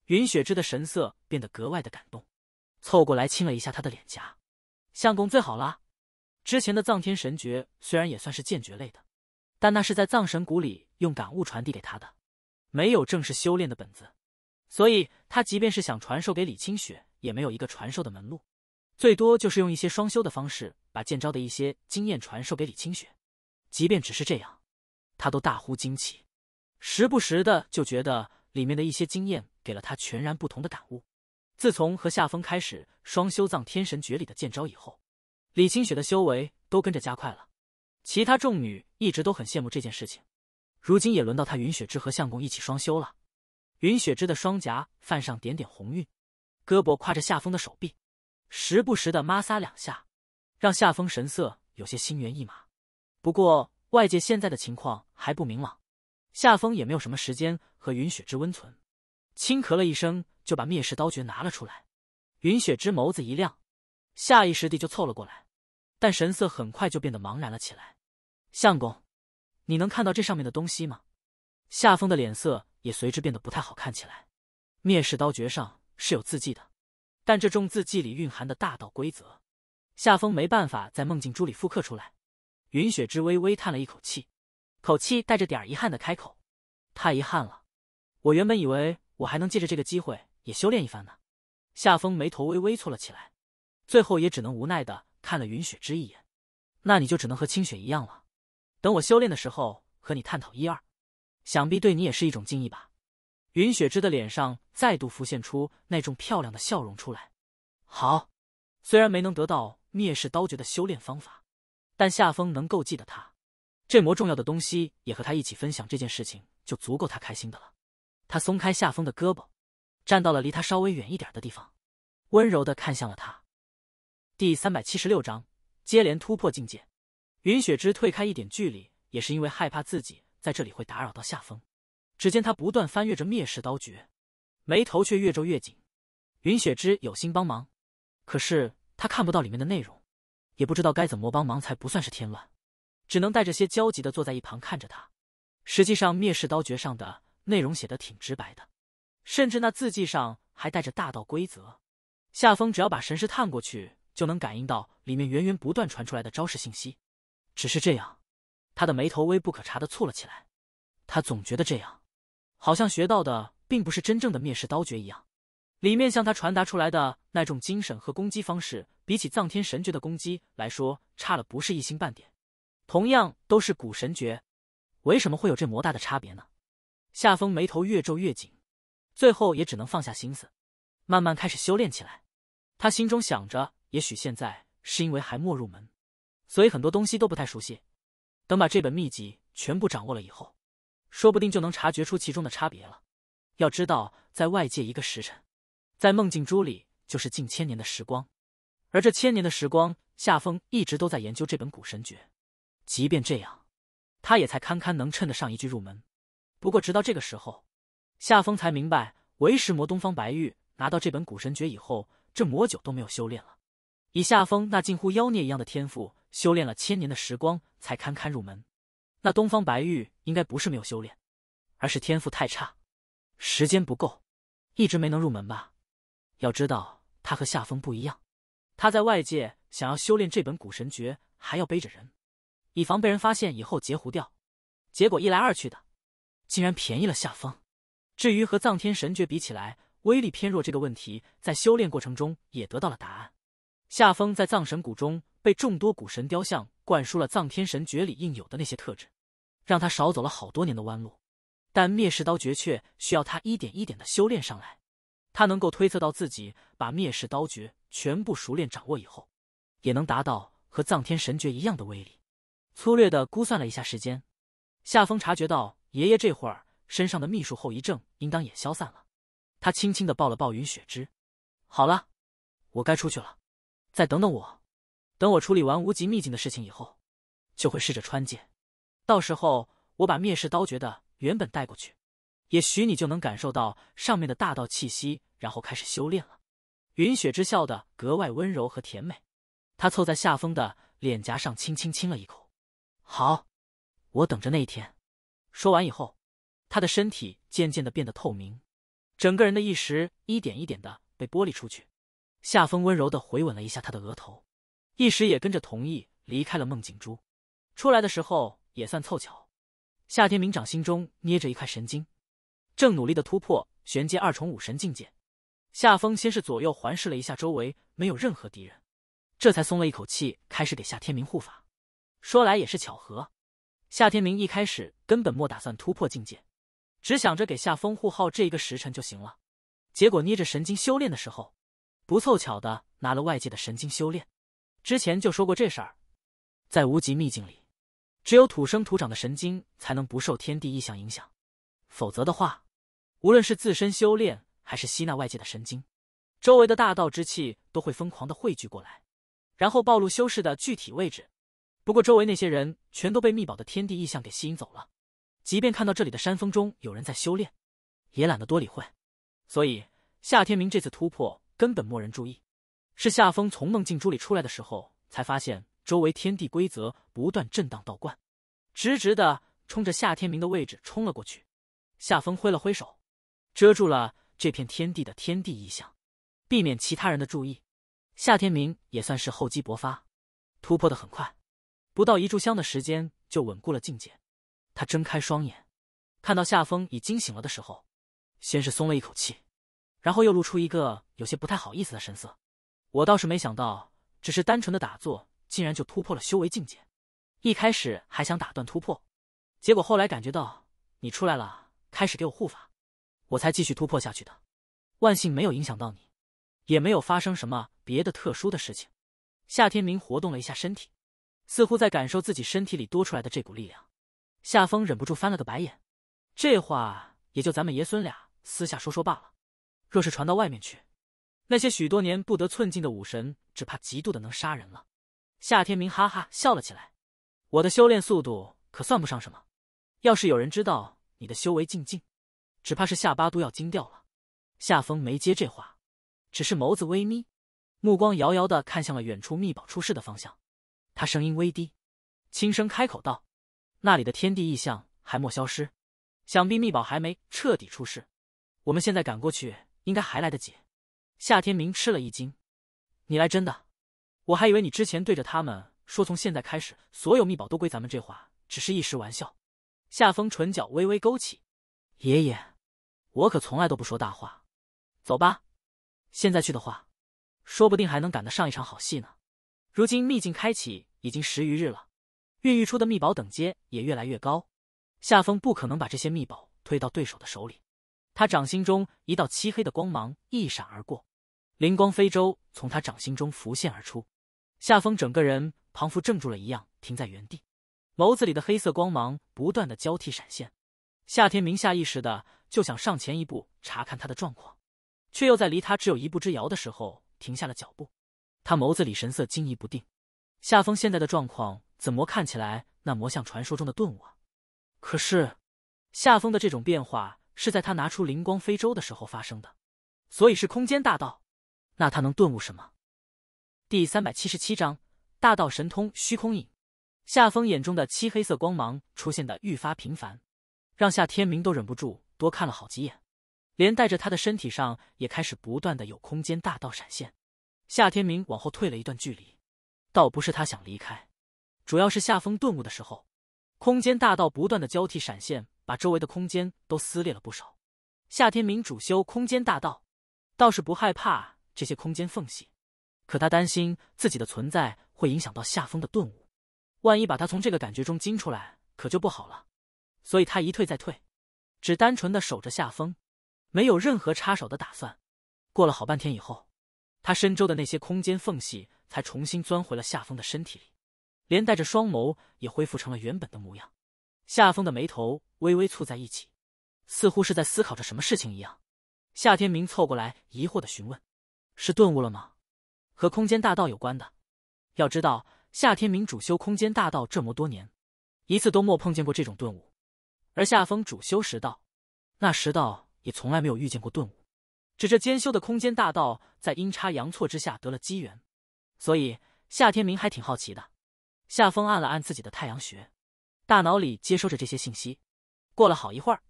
云雪芝的神色变得格外的感动，凑过来亲了一下他的脸颊：“相公最好了。”之前的藏天神诀虽然也算是剑诀类的，但那是在藏神谷里用感悟传递给他的。没有正式修炼的本子，所以他即便是想传授给李清雪，也没有一个传授的门路，最多就是用一些双修的方式，把剑招的一些经验传授给李清雪。即便只是这样，他都大呼惊奇，时不时的就觉得里面的一些经验给了他全然不同的感悟。自从和夏风开始双修《葬天神诀》里的剑招以后，李清雪的修为都跟着加快了。其他众女一直都很羡慕这件事情。如今也轮到他云雪之和相公一起双修了，云雪之的双颊泛上点点红晕，胳膊挎着夏风的手臂，时不时的摩挲两下，让夏风神色有些心猿意马。不过外界现在的情况还不明朗，夏风也没有什么时间和云雪之温存，轻咳了一声就把灭世刀诀拿了出来。云雪之眸子一亮，下意识地就凑了过来，但神色很快就变得茫然了起来。相公。你能看到这上面的东西吗？夏风的脸色也随之变得不太好看起来。灭世刀诀上是有字迹的，但这种字迹里蕴含的大道规则，夏风没办法在梦境珠里复刻出来。云雪之微微叹了一口气，口气带着点遗憾的开口：“太遗憾了，我原本以为我还能借着这个机会也修炼一番呢。”夏风眉头微微蹙了起来，最后也只能无奈的看了云雪之一眼：“那你就只能和清雪一样了。”等我修炼的时候和你探讨一二，想必对你也是一种敬意吧。云雪芝的脸上再度浮现出那种漂亮的笑容出来。好，虽然没能得到灭世刀诀的修炼方法，但夏风能够记得他这魔重要的东西，也和他一起分享这件事情，就足够他开心的了。他松开夏风的胳膊，站到了离他稍微远一点的地方，温柔的看向了他。第三百七十六章，接连突破境界。云雪芝退开一点距离，也是因为害怕自己在这里会打扰到夏风。只见他不断翻阅着《灭世刀诀》，眉头却越皱越紧。云雪芝有心帮忙，可是他看不到里面的内容，也不知道该怎么帮忙才不算是添乱，只能带着些焦急的坐在一旁看着他。实际上，《灭世刀诀》上的内容写的挺直白的，甚至那字迹上还带着大道规则。夏风只要把神识探过去，就能感应到里面源源不断传出来的招式信息。只是这样，他的眉头微不可察的蹙了起来。他总觉得这样，好像学到的并不是真正的灭世刀诀一样。里面向他传达出来的那种精神和攻击方式，比起藏天神诀的攻击来说，差了不是一星半点。同样都是古神诀，为什么会有这么大的差别呢？夏风眉头越皱越紧，最后也只能放下心思，慢慢开始修炼起来。他心中想着，也许现在是因为还没入门。所以很多东西都不太熟悉，等把这本秘籍全部掌握了以后，说不定就能察觉出其中的差别了。要知道，在外界一个时辰，在梦境珠里就是近千年的时光，而这千年的时光，夏风一直都在研究这本古神诀。即便这样，他也才堪堪能称得上一句入门。不过直到这个时候，夏风才明白，为石魔东方白玉拿到这本古神诀以后，这魔九都没有修炼了。以夏风那近乎妖孽一样的天赋。修炼了千年的时光才堪堪入门，那东方白玉应该不是没有修炼，而是天赋太差，时间不够，一直没能入门吧。要知道他和夏风不一样，他在外界想要修炼这本古神诀还要背着人，以防被人发现以后截胡掉。结果一来二去的，竟然便宜了夏风。至于和藏天神诀比起来威力偏弱这个问题，在修炼过程中也得到了答案。夏风在藏神谷中被众多古神雕像灌输了藏天神诀里应有的那些特质，让他少走了好多年的弯路。但灭世刀诀却需要他一点一点的修炼上来。他能够推测到，自己把灭世刀诀全部熟练掌握以后，也能达到和藏天神诀一样的威力。粗略的估算了一下时间，夏风察觉到爷爷这会儿身上的秘术后遗症应当也消散了。他轻轻的抱了抱云雪芝：“好了，我该出去了。”再等等我，等我处理完无极秘境的事情以后，就会试着穿剑。到时候我把灭世刀诀的原本带过去，也许你就能感受到上面的大道气息，然后开始修炼了。云雪之笑的格外温柔和甜美，她凑在夏风的脸颊上轻轻亲了一口。好，我等着那一天。说完以后，他的身体渐渐的变得透明，整个人的意识一点一点的被剥离出去。夏风温柔的回吻了一下他的额头，一时也跟着同意离开了。孟景珠出来的时候也算凑巧。夏天明掌心中捏着一块神经，正努力的突破玄阶二重武神境界。夏风先是左右环视了一下周围，没有任何敌人，这才松了一口气，开始给夏天明护法。说来也是巧合，夏天明一开始根本没打算突破境界，只想着给夏风护好这一个时辰就行了。结果捏着神经修炼的时候。不凑巧的，拿了外界的神经修炼，之前就说过这事儿。在无极秘境里，只有土生土长的神经才能不受天地异象影响，否则的话，无论是自身修炼还是吸纳外界的神经，周围的大道之气都会疯狂的汇聚过来，然后暴露修士的具体位置。不过周围那些人全都被秘宝的天地异象给吸引走了，即便看到这里的山峰中有人在修炼，也懒得多理会。所以夏天明这次突破。根本没人注意，是夏风从梦境珠里出来的时候，才发现周围天地规则不断震荡，倒灌，直直的冲着夏天明的位置冲了过去。夏风挥了挥手，遮住了这片天地的天地异象，避免其他人的注意。夏天明也算是厚积薄发，突破的很快，不到一炷香的时间就稳固了境界。他睁开双眼，看到夏风已惊醒了的时候，先是松了一口气。然后又露出一个有些不太好意思的神色，我倒是没想到，只是单纯的打坐，竟然就突破了修为境界。一开始还想打断突破，结果后来感觉到你出来了，开始给我护法，我才继续突破下去的。万幸没有影响到你，也没有发生什么别的特殊的事情。夏天明活动了一下身体，似乎在感受自己身体里多出来的这股力量。夏风忍不住翻了个白眼，这话也就咱们爷孙俩私下说说罢了。若是传到外面去，那些许多年不得寸进的武神，只怕极度的能杀人了。夏天明哈哈笑了起来：“我的修炼速度可算不上什么，要是有人知道你的修为进境，只怕是下巴都要惊掉了。”夏风没接这话，只是眸子微眯，目光遥遥的看向了远处秘宝出世的方向。他声音微低，轻声开口道：“那里的天地异象还莫消失，想必秘宝还没彻底出世。我们现在赶过去。”应该还来得及。夏天明吃了一惊：“你来真的？我还以为你之前对着他们说从现在开始所有秘宝都归咱们，这话只是一时玩笑。”夏风唇角微微勾起：“爷爷，我可从来都不说大话。走吧，现在去的话，说不定还能赶得上一场好戏呢。如今秘境开启已经十余日了，孕育出的秘宝等阶也越来越高，夏风不可能把这些秘宝推到对手的手里。”他掌心中一道漆黑的光芒一闪而过，灵光飞舟从他掌心中浮现而出。夏风整个人仿佛怔住了一样，停在原地，眸子里的黑色光芒不断的交替闪现。夏天明下意识的就想上前一步查看他的状况，却又在离他只有一步之遥的时候停下了脚步。他眸子里神色惊疑不定，夏风现在的状况怎么看起来那么像传说中的顿悟啊？可是，夏风的这种变化。是在他拿出灵光飞舟的时候发生的，所以是空间大道。那他能顿悟什么？第三百七十七章大道神通虚空影。夏风眼中的漆黑色光芒出现的愈发频繁，让夏天明都忍不住多看了好几眼，连带着他的身体上也开始不断的有空间大道闪现。夏天明往后退了一段距离，倒不是他想离开，主要是夏风顿悟的时候，空间大道不断的交替闪现。把周围的空间都撕裂了不少。夏天明主修空间大道，倒是不害怕这些空间缝隙，可他担心自己的存在会影响到夏风的顿悟，万一把他从这个感觉中惊出来，可就不好了。所以他一退再退，只单纯的守着夏风，没有任何插手的打算。过了好半天以后，他身周的那些空间缝隙才重新钻回了夏风的身体里，连带着双眸也恢复成了原本的模样。夏风的眉头微微蹙在一起，似乎是在思考着什么事情一样。夏天明凑过来，疑惑的询问：“是顿悟了吗？和空间大道有关的？要知道，夏天明主修空间大道这么多年，一次都没碰见过这种顿悟。而夏风主修十道，那十道也从来没有遇见过顿悟。只这兼修的空间大道，在阴差阳错之下得了机缘，所以夏天明还挺好奇的。”夏风按了按自己的太阳穴。大脑里接收着这些信息，过了好一会儿，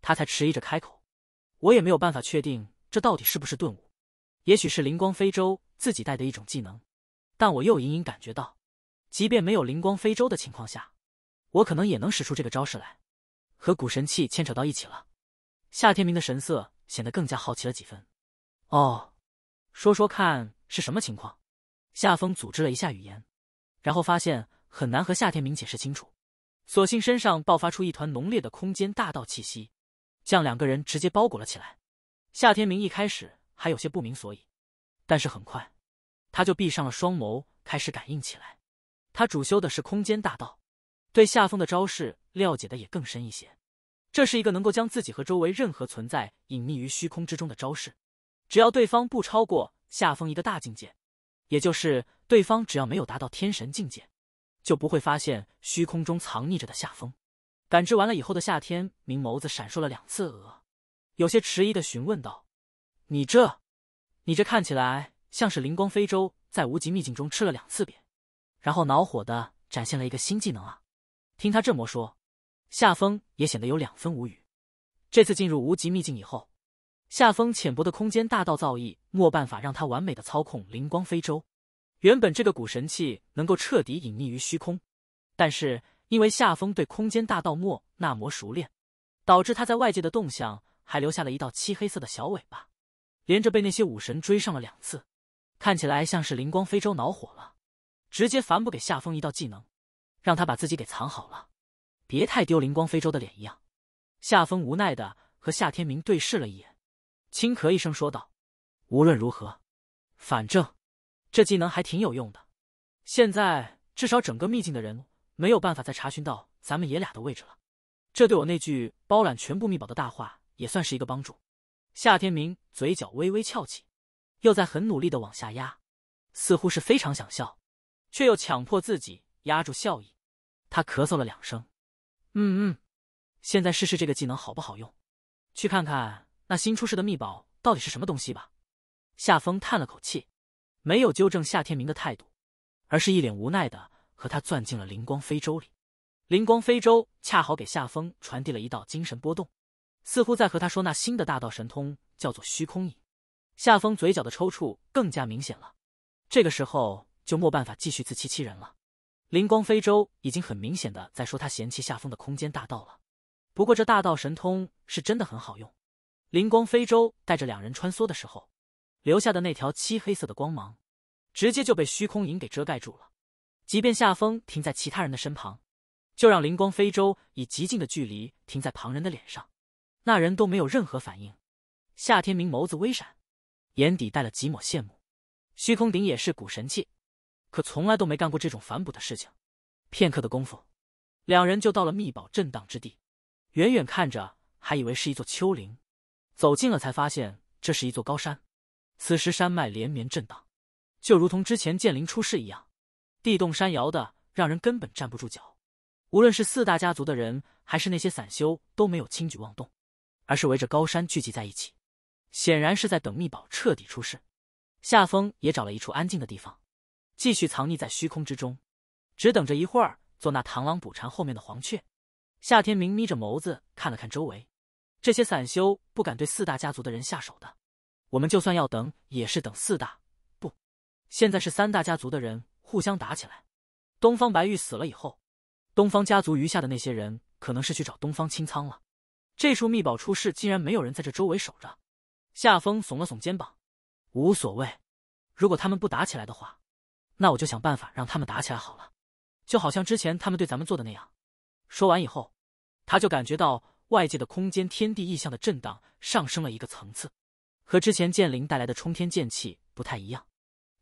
他才迟疑着开口：“我也没有办法确定这到底是不是顿悟，也许是灵光非洲自己带的一种技能，但我又隐隐感觉到，即便没有灵光非洲的情况下，我可能也能使出这个招式来。和古神器牵扯到一起了。”夏天明的神色显得更加好奇了几分。“哦，说说看是什么情况？”夏风组织了一下语言，然后发现很难和夏天明解释清楚。索性身上爆发出一团浓烈的空间大道气息，将两个人直接包裹了起来。夏天明一开始还有些不明所以，但是很快他就闭上了双眸，开始感应起来。他主修的是空间大道，对夏风的招式了解的也更深一些。这是一个能够将自己和周围任何存在隐匿于虚空之中的招式，只要对方不超过夏风一个大境界，也就是对方只要没有达到天神境界。就不会发现虚空中藏匿着的夏风。感知完了以后的夏天明眸子闪烁了两次，额，有些迟疑的询问道：“你这，你这看起来像是灵光飞舟在无极秘境中吃了两次瘪，然后恼火的展现了一个新技能啊！”听他这么说，夏风也显得有两分无语。这次进入无极秘境以后，夏风浅薄的空间大道造诣没办法让他完美的操控灵光飞舟。原本这个古神器能够彻底隐匿于虚空，但是因为夏风对空间大道莫那魔熟练，导致他在外界的动向还留下了一道漆黑色的小尾巴，连着被那些武神追上了两次，看起来像是灵光非洲恼火了，直接反补给夏风一道技能，让他把自己给藏好了，别太丢灵光非洲的脸一样。夏风无奈的和夏天明对视了一眼，轻咳一声说道：“无论如何，反正。”这技能还挺有用的，现在至少整个秘境的人没有办法再查询到咱们爷俩的位置了。这对我那句包揽全部秘宝的大话也算是一个帮助。夏天明嘴角微微翘起，又在很努力的往下压，似乎是非常想笑，却又强迫自己压住笑意。他咳嗽了两声，嗯嗯，现在试试这个技能好不好用？去看看那新出世的秘宝到底是什么东西吧。夏风叹了口气。没有纠正夏天明的态度，而是一脸无奈的和他钻进了灵光飞舟里。灵光飞舟恰好给夏风传递了一道精神波动，似乎在和他说那新的大道神通叫做虚空影。夏风嘴角的抽搐更加明显了，这个时候就没办法继续自欺欺人了。灵光飞舟已经很明显的在说他嫌弃夏风的空间大道了。不过这大道神通是真的很好用。灵光飞舟带着两人穿梭的时候。留下的那条漆黑色的光芒，直接就被虚空影给遮盖住了。即便夏风停在其他人的身旁，就让灵光飞舟以极近的距离停在旁人的脸上，那人都没有任何反应。夏天明眸子微闪，眼底带了几抹羡慕。虚空顶也是古神器，可从来都没干过这种反哺的事情。片刻的功夫，两人就到了秘宝震荡之地。远远看着还以为是一座丘陵，走近了才发现这是一座高山。此时山脉连绵震荡，就如同之前剑灵出世一样，地动山摇的，让人根本站不住脚。无论是四大家族的人，还是那些散修，都没有轻举妄动，而是围着高山聚集在一起，显然是在等秘宝彻底出世。夏风也找了一处安静的地方，继续藏匿在虚空之中，只等着一会儿做那螳螂捕蝉后面的黄雀。夏天明眯着眸子看了看周围，这些散修不敢对四大家族的人下手的。我们就算要等，也是等四大不？现在是三大家族的人互相打起来。东方白玉死了以后，东方家族余下的那些人可能是去找东方清仓了。这处秘宝出事，竟然没有人在这周围守着。夏风耸了耸肩膀，无所谓。如果他们不打起来的话，那我就想办法让他们打起来好了，就好像之前他们对咱们做的那样。说完以后，他就感觉到外界的空间天地异象的震荡上升了一个层次。和之前剑灵带来的冲天剑气不太一样，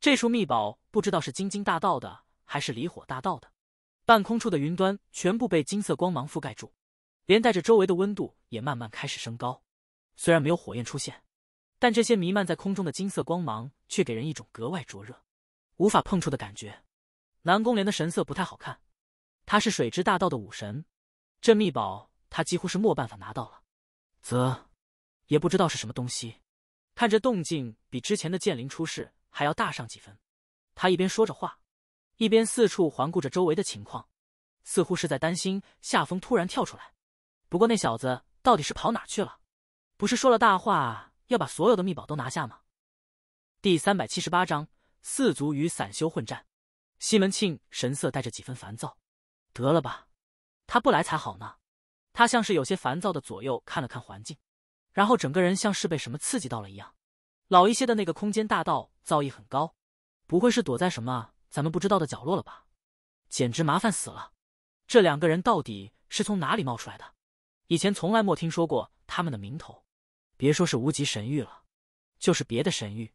这处秘宝不知道是金金大道的还是离火大道的。半空处的云端全部被金色光芒覆盖住，连带着周围的温度也慢慢开始升高。虽然没有火焰出现，但这些弥漫在空中的金色光芒却给人一种格外灼热、无法碰触的感觉。南宫莲的神色不太好看，他是水之大道的武神，这秘宝他几乎是没办法拿到了，则也不知道是什么东西。看着动静比之前的剑灵出世还要大上几分，他一边说着话，一边四处环顾着周围的情况，似乎是在担心夏风突然跳出来。不过那小子到底是跑哪去了？不是说了大话要把所有的秘宝都拿下吗？第三百七十八章四族与散修混战。西门庆神色带着几分烦躁，得了吧，他不来才好呢。他像是有些烦躁的左右看了看环境。然后整个人像是被什么刺激到了一样，老一些的那个空间大道造诣很高，不会是躲在什么咱们不知道的角落了吧？简直麻烦死了！这两个人到底是从哪里冒出来的？以前从来没听说过他们的名头，别说是无极神域了，就是别的神域，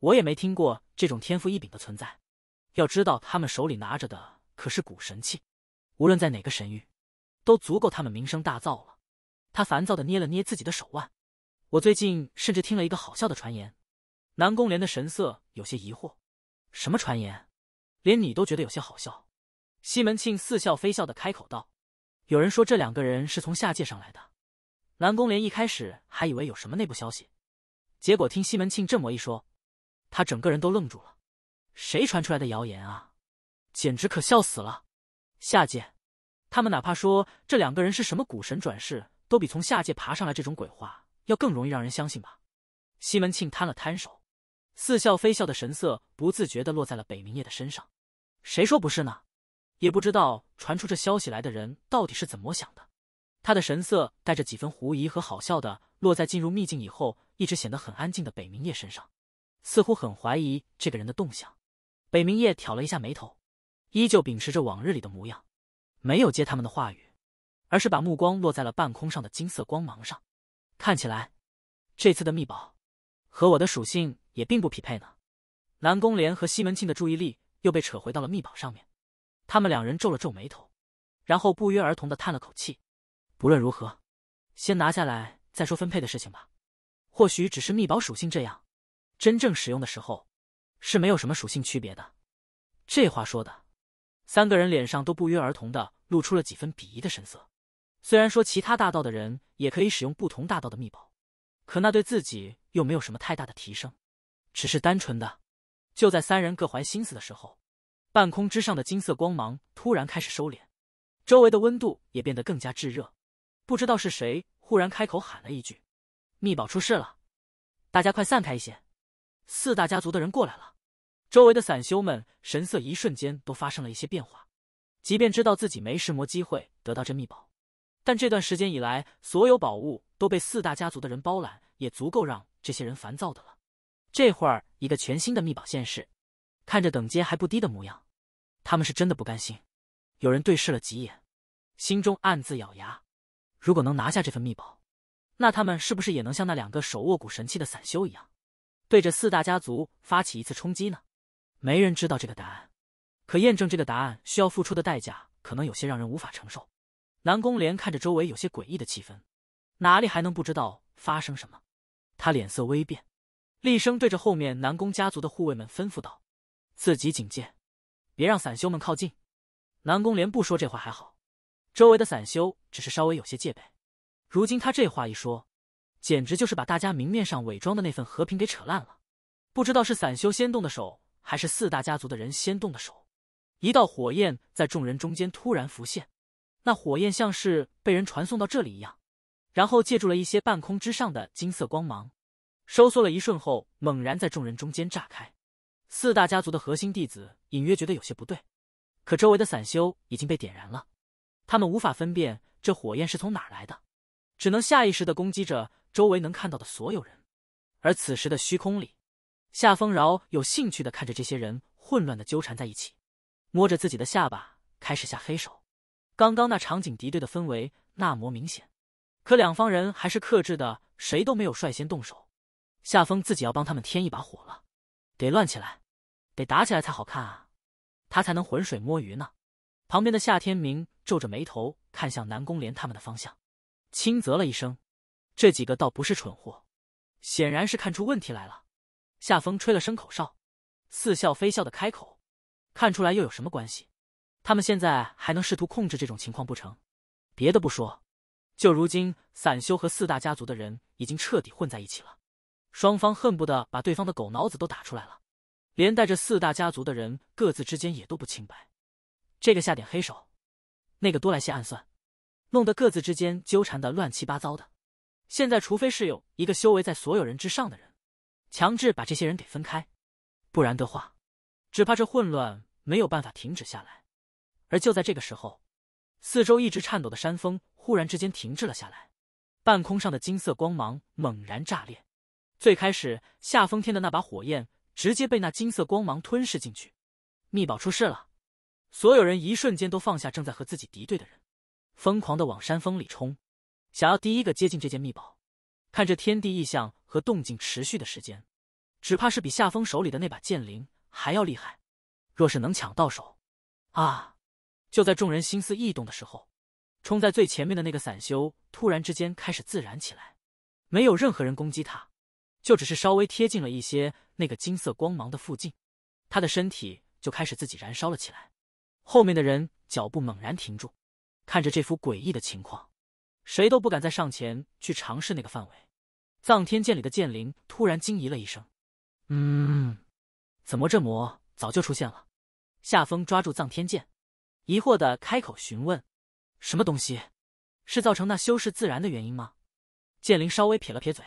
我也没听过这种天赋异禀的存在。要知道，他们手里拿着的可是古神器，无论在哪个神域，都足够他们名声大噪了。他烦躁的捏了捏自己的手腕，我最近甚至听了一个好笑的传言。南宫莲的神色有些疑惑，什么传言？连你都觉得有些好笑？西门庆似笑非笑的开口道：“有人说这两个人是从下界上来的。”南宫莲一开始还以为有什么内部消息，结果听西门庆这么一说，他整个人都愣住了。谁传出来的谣言啊？简直可笑死了！下界，他们哪怕说这两个人是什么古神转世。都比从下界爬上来这种鬼话要更容易让人相信吧？西门庆摊了摊手，似笑非笑的神色不自觉的落在了北明夜的身上。谁说不是呢？也不知道传出这消息来的人到底是怎么想的。他的神色带着几分狐疑和好笑的落在进入秘境以后一直显得很安静的北明夜身上，似乎很怀疑这个人的动向。北明夜挑了一下眉头，依旧秉持着往日里的模样，没有接他们的话语。而是把目光落在了半空上的金色光芒上，看起来，这次的秘宝和我的属性也并不匹配呢。南宫莲和西门庆的注意力又被扯回到了秘宝上面，他们两人皱了皱眉头，然后不约而同的叹了口气。不论如何，先拿下来再说分配的事情吧。或许只是秘宝属性这样，真正使用的时候，是没有什么属性区别的。这话说的，三个人脸上都不约而同的露出了几分鄙夷的神色。虽然说其他大道的人也可以使用不同大道的秘宝，可那对自己又没有什么太大的提升，只是单纯的。就在三人各怀心思的时候，半空之上的金色光芒突然开始收敛，周围的温度也变得更加炙热。不知道是谁忽然开口喊了一句：“秘宝出事了，大家快散开一些！”四大家族的人过来了，周围的散修们神色一瞬间都发生了一些变化，即便知道自己没什么机会得到这秘宝。但这段时间以来，所有宝物都被四大家族的人包揽，也足够让这些人烦躁的了。这会儿，一个全新的秘宝现世，看着等阶还不低的模样，他们是真的不甘心。有人对视了几眼，心中暗自咬牙。如果能拿下这份秘宝，那他们是不是也能像那两个手握古神器的散修一样，对着四大家族发起一次冲击呢？没人知道这个答案，可验证这个答案需要付出的代价，可能有些让人无法承受。南宫莲看着周围有些诡异的气氛，哪里还能不知道发生什么？他脸色微变，厉声对着后面南宫家族的护卫们吩咐道：“自己警戒，别让散修们靠近。”南宫莲不说这话还好，周围的散修只是稍微有些戒备。如今他这话一说，简直就是把大家明面上伪装的那份和平给扯烂了。不知道是散修先动的手，还是四大家族的人先动的手？一道火焰在众人中间突然浮现。那火焰像是被人传送到这里一样，然后借助了一些半空之上的金色光芒，收缩了一瞬后，猛然在众人中间炸开。四大家族的核心弟子隐约觉得有些不对，可周围的散修已经被点燃了，他们无法分辨这火焰是从哪来的，只能下意识的攻击着周围能看到的所有人。而此时的虚空里，夏风饶有兴趣的看着这些人混乱的纠缠在一起，摸着自己的下巴，开始下黑手。刚刚那场景敌对的氛围那么明显，可两方人还是克制的，谁都没有率先动手。夏风自己要帮他们添一把火了，得乱起来，得打起来才好看啊，他才能浑水摸鱼呢。旁边的夏天明皱着眉头看向南宫莲他们的方向，轻啧了一声，这几个倒不是蠢货，显然是看出问题来了。夏风吹了声口哨，似笑非笑的开口，看出来又有什么关系？他们现在还能试图控制这种情况不成？别的不说，就如今散修和四大家族的人已经彻底混在一起了，双方恨不得把对方的狗脑子都打出来了，连带着四大家族的人各自之间也都不清白。这个下点黑手，那个多来些暗算，弄得各自之间纠缠的乱七八糟的。现在，除非是有一个修为在所有人之上的人，强制把这些人给分开，不然的话，只怕这混乱没有办法停止下来。而就在这个时候，四周一直颤抖的山峰忽然之间停滞了下来，半空上的金色光芒猛然炸裂。最开始夏风天的那把火焰直接被那金色光芒吞噬进去，秘宝出事了！所有人一瞬间都放下正在和自己敌对的人，疯狂的往山峰里冲，想要第一个接近这件秘宝。看着天地异象和动静持续的时间，只怕是比夏风手里的那把剑灵还要厉害。若是能抢到手，啊！就在众人心思异动的时候，冲在最前面的那个散修突然之间开始自燃起来，没有任何人攻击他，就只是稍微贴近了一些那个金色光芒的附近，他的身体就开始自己燃烧了起来。后面的人脚步猛然停住，看着这幅诡异的情况，谁都不敢再上前去尝试那个范围。藏天剑里的剑灵突然惊疑了一声：“嗯，怎么这魔早就出现了？”夏风抓住藏天剑。疑惑的开口询问：“什么东西，是造成那修士自燃的原因吗？”剑灵稍微撇了撇嘴，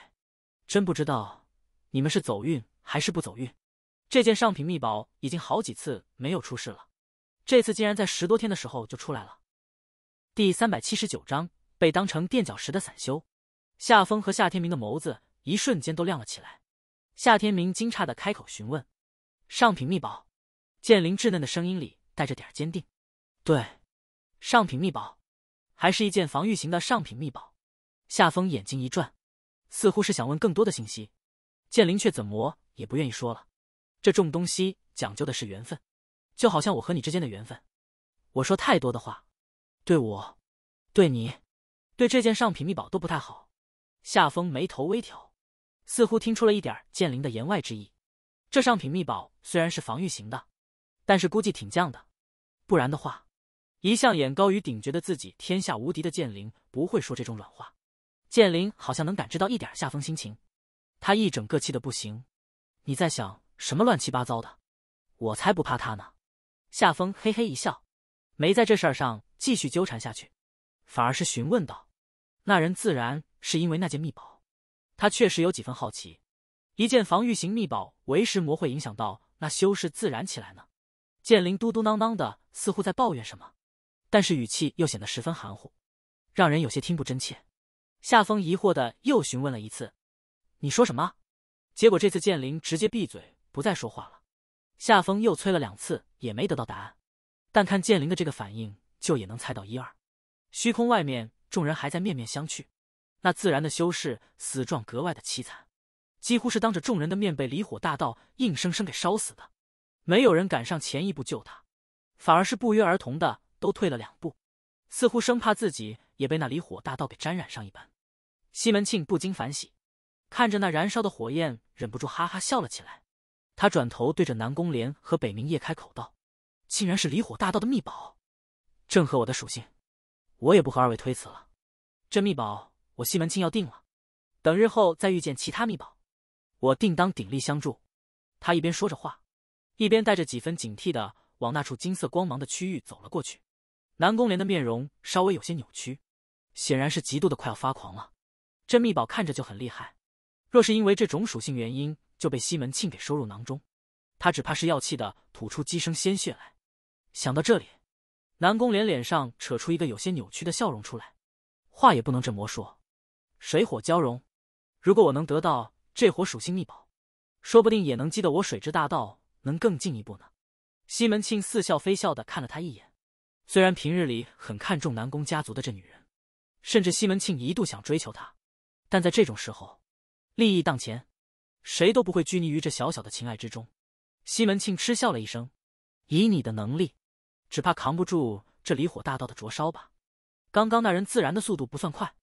真不知道你们是走运还是不走运。这件上品秘宝已经好几次没有出事了，这次竟然在十多天的时候就出来了。第三百七十九章被当成垫脚石的散修。夏风和夏天明的眸子一瞬间都亮了起来。夏天明惊诧的开口询问：“上品秘宝？”剑灵稚嫩的声音里带着点坚定。对，上品秘宝，还是一件防御型的上品秘宝。夏风眼睛一转，似乎是想问更多的信息，剑灵却怎么也不愿意说了。这种东西讲究的是缘分，就好像我和你之间的缘分。我说太多的话，对我，对你，对这件上品秘宝都不太好。夏风眉头微挑，似乎听出了一点剑灵的言外之意。这上品秘宝虽然是防御型的，但是估计挺犟的，不然的话。一向眼高于顶、觉得自己天下无敌的剑灵不会说这种软话。剑灵好像能感知到一点夏风心情，他一整个气得不行。你在想什么乱七八糟的？我才不怕他呢！夏风嘿嘿一笑，没在这事儿上继续纠缠下去，反而是询问道：“那人自然是因为那件秘宝，他确实有几分好奇。一件防御型秘宝为什魔会影响到那修士自然起来呢？”剑灵嘟嘟囔囔的，似乎在抱怨什么。但是语气又显得十分含糊，让人有些听不真切。夏风疑惑的又询问了一次：“你说什么？”结果这次剑灵直接闭嘴，不再说话了。夏风又催了两次，也没得到答案。但看剑灵的这个反应，就也能猜到一二。虚空外面，众人还在面面相觑。那自然的修士死状格外的凄惨，几乎是当着众人的面被离火大道硬生生给烧死的。没有人敢上前一步救他，反而是不约而同的。都退了两步，似乎生怕自己也被那离火大道给沾染上一般。西门庆不禁反喜，看着那燃烧的火焰，忍不住哈哈笑了起来。他转头对着南宫莲和北冥夜开口道：“竟然是离火大道的秘宝，正合我的属性，我也不和二位推辞了。这秘宝我西门庆要定了，等日后再遇见其他秘宝，我定当鼎力相助。”他一边说着话，一边带着几分警惕的往那处金色光芒的区域走了过去。南宫莲的面容稍微有些扭曲，显然是极度的快要发狂了。这秘宝看着就很厉害，若是因为这种属性原因就被西门庆给收入囊中，他只怕是要气的吐出几声鲜血来。想到这里，南宫莲脸上扯出一个有些扭曲的笑容出来。话也不能这么说，水火交融，如果我能得到这火属性秘宝，说不定也能激得我水之大道能更进一步呢。西门庆似笑非笑的看了他一眼。虽然平日里很看重南宫家族的这女人，甚至西门庆一度想追求她，但在这种时候，利益当前，谁都不会拘泥于这小小的情爱之中。西门庆嗤笑了一声：“以你的能力，只怕扛不住这离火大道的灼烧吧？”刚刚那人自燃的速度不算快，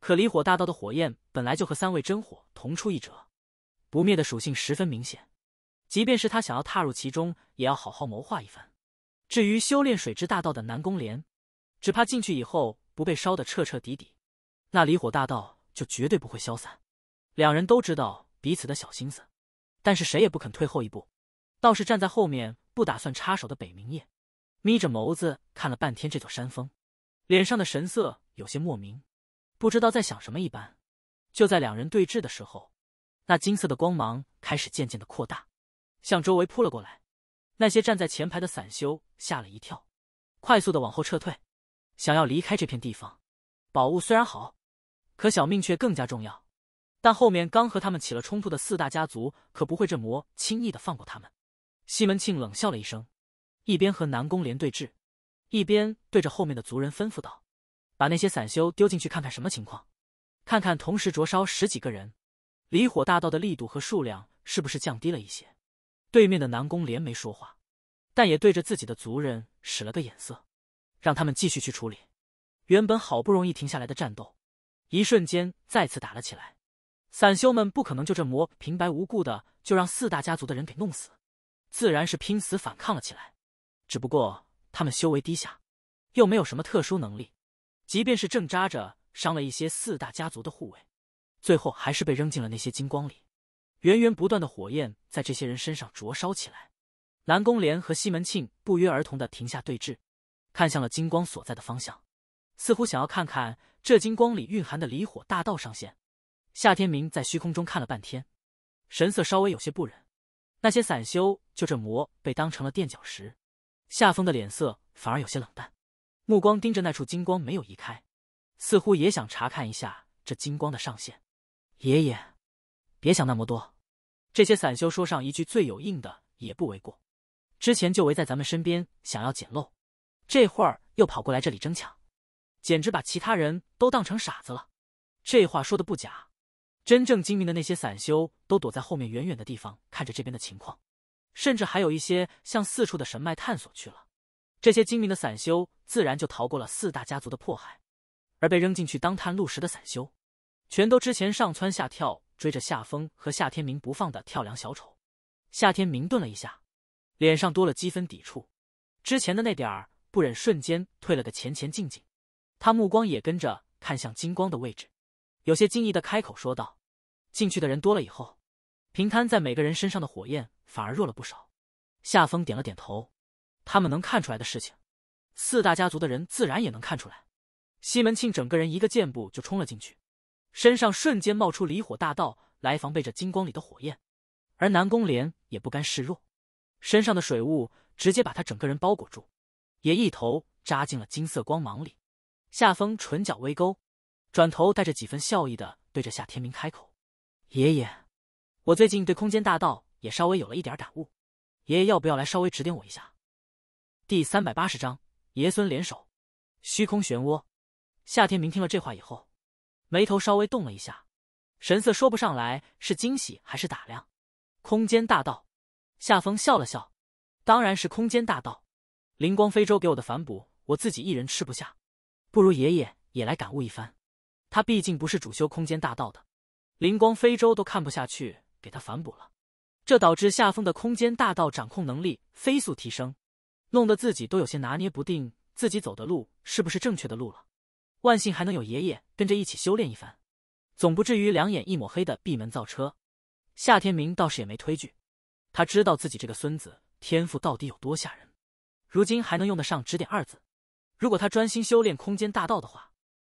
可离火大道的火焰本来就和三味真火同出一辙，不灭的属性十分明显。即便是他想要踏入其中，也要好好谋划一番。至于修炼水之大道的南宫莲，只怕进去以后不被烧得彻彻底底，那离火大道就绝对不会消散。两人都知道彼此的小心思，但是谁也不肯退后一步，倒是站在后面不打算插手的北冥夜，眯着眸子看了半天这座山峰，脸上的神色有些莫名，不知道在想什么一般。就在两人对峙的时候，那金色的光芒开始渐渐的扩大，向周围扑了过来。那些站在前排的散修吓了一跳，快速的往后撤退，想要离开这片地方。宝物虽然好，可小命却更加重要。但后面刚和他们起了冲突的四大家族可不会这么轻易的放过他们。西门庆冷笑了一声，一边和南宫连对峙，一边对着后面的族人吩咐道：“把那些散修丢进去看看什么情况，看看同时灼烧十几个人，离火大道的力度和数量是不是降低了一些。”对面的南宫连没说话，但也对着自己的族人使了个眼色，让他们继续去处理。原本好不容易停下来的战斗，一瞬间再次打了起来。散修们不可能就这魔平白无故的就让四大家族的人给弄死，自然是拼死反抗了起来。只不过他们修为低下，又没有什么特殊能力，即便是正扎着伤了一些四大家族的护卫，最后还是被扔进了那些金光里。源源不断的火焰在这些人身上灼烧起来，蓝宫莲和西门庆不约而同的停下对峙，看向了金光所在的方向，似乎想要看看这金光里蕴含的离火大道上限。夏天明在虚空中看了半天，神色稍微有些不忍。那些散修就这魔被当成了垫脚石，夏风的脸色反而有些冷淡，目光盯着那处金光没有移开，似乎也想查看一下这金光的上限。爷爷。别想那么多，这些散修说上一句最有硬的也不为过。之前就围在咱们身边想要捡漏，这会儿又跑过来这里争抢，简直把其他人都当成傻子了。这话说的不假，真正精明的那些散修都躲在后面远远的地方看着这边的情况，甚至还有一些向四处的神脉探索去了。这些精明的散修自然就逃过了四大家族的迫害，而被扔进去当探路石的散修，全都之前上蹿下跳。追着夏风和夏天明不放的跳梁小丑，夏天明顿了一下，脸上多了几分抵触，之前的那点儿不忍瞬间退了个前前进进，他目光也跟着看向金光的位置，有些惊异的开口说道：“进去的人多了以后，平摊在每个人身上的火焰反而弱了不少。”夏风点了点头，他们能看出来的事情，四大家族的人自然也能看出来。西门庆整个人一个箭步就冲了进去。身上瞬间冒出离火大道来防备着金光里的火焰，而南宫莲也不甘示弱，身上的水雾直接把他整个人包裹住，也一头扎进了金色光芒里。夏风唇角微勾，转头带着几分笑意的对着夏天明开口：“爷爷，我最近对空间大道也稍微有了一点感悟，爷爷要不要来稍微指点我一下？”第三百八十章爷孙联手，虚空漩涡。夏天明听了这话以后。眉头稍微动了一下，神色说不上来是惊喜还是打量。空间大道，夏风笑了笑，当然是空间大道。灵光非洲给我的反哺，我自己一人吃不下，不如爷爷也来感悟一番。他毕竟不是主修空间大道的，灵光非洲都看不下去，给他反哺了。这导致夏风的空间大道掌控能力飞速提升，弄得自己都有些拿捏不定自己走的路是不是正确的路了。万幸还能有爷爷跟着一起修炼一番，总不至于两眼一抹黑的闭门造车。夏天明倒是也没推拒，他知道自己这个孙子天赋到底有多吓人，如今还能用得上指点二字。如果他专心修炼空间大道的话，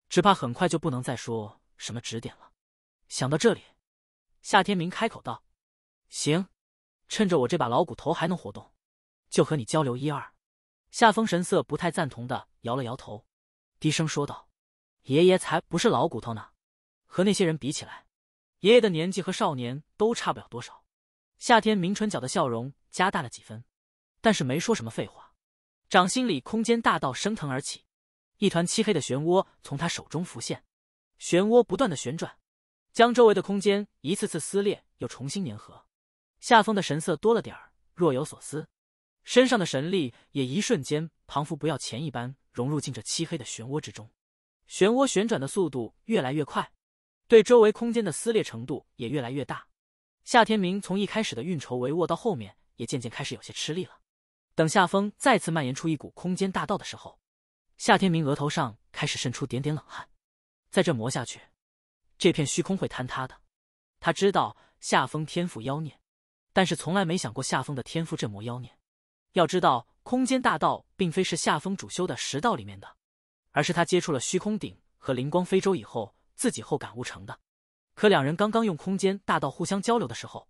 只怕很快就不能再说什么指点了。想到这里，夏天明开口道：“行，趁着我这把老骨头还能活动，就和你交流一二。”夏风神色不太赞同的摇了摇头，低声说道。爷爷才不是老骨头呢，和那些人比起来，爷爷的年纪和少年都差不了多少。夏天明唇角的笑容加大了几分，但是没说什么废话。掌心里空间大道升腾而起，一团漆黑的漩涡从他手中浮现，漩涡不断的旋转，将周围的空间一次次撕裂又重新粘合。夏风的神色多了点儿若有所思，身上的神力也一瞬间仿佛不要钱一般融入进这漆黑的漩涡之中。漩涡旋转的速度越来越快，对周围空间的撕裂程度也越来越大。夏天明从一开始的运筹帷幄，到后面也渐渐开始有些吃力了。等夏风再次蔓延出一股空间大道的时候，夏天明额头上开始渗出点点冷汗。在这磨下去，这片虚空会坍塌的。他知道夏风天赋妖孽，但是从来没想过夏风的天赋这魔妖孽。要知道，空间大道并非是夏风主修的十道里面的。而是他接触了虚空顶和灵光非洲以后自己后感悟成的。可两人刚刚用空间大道互相交流的时候，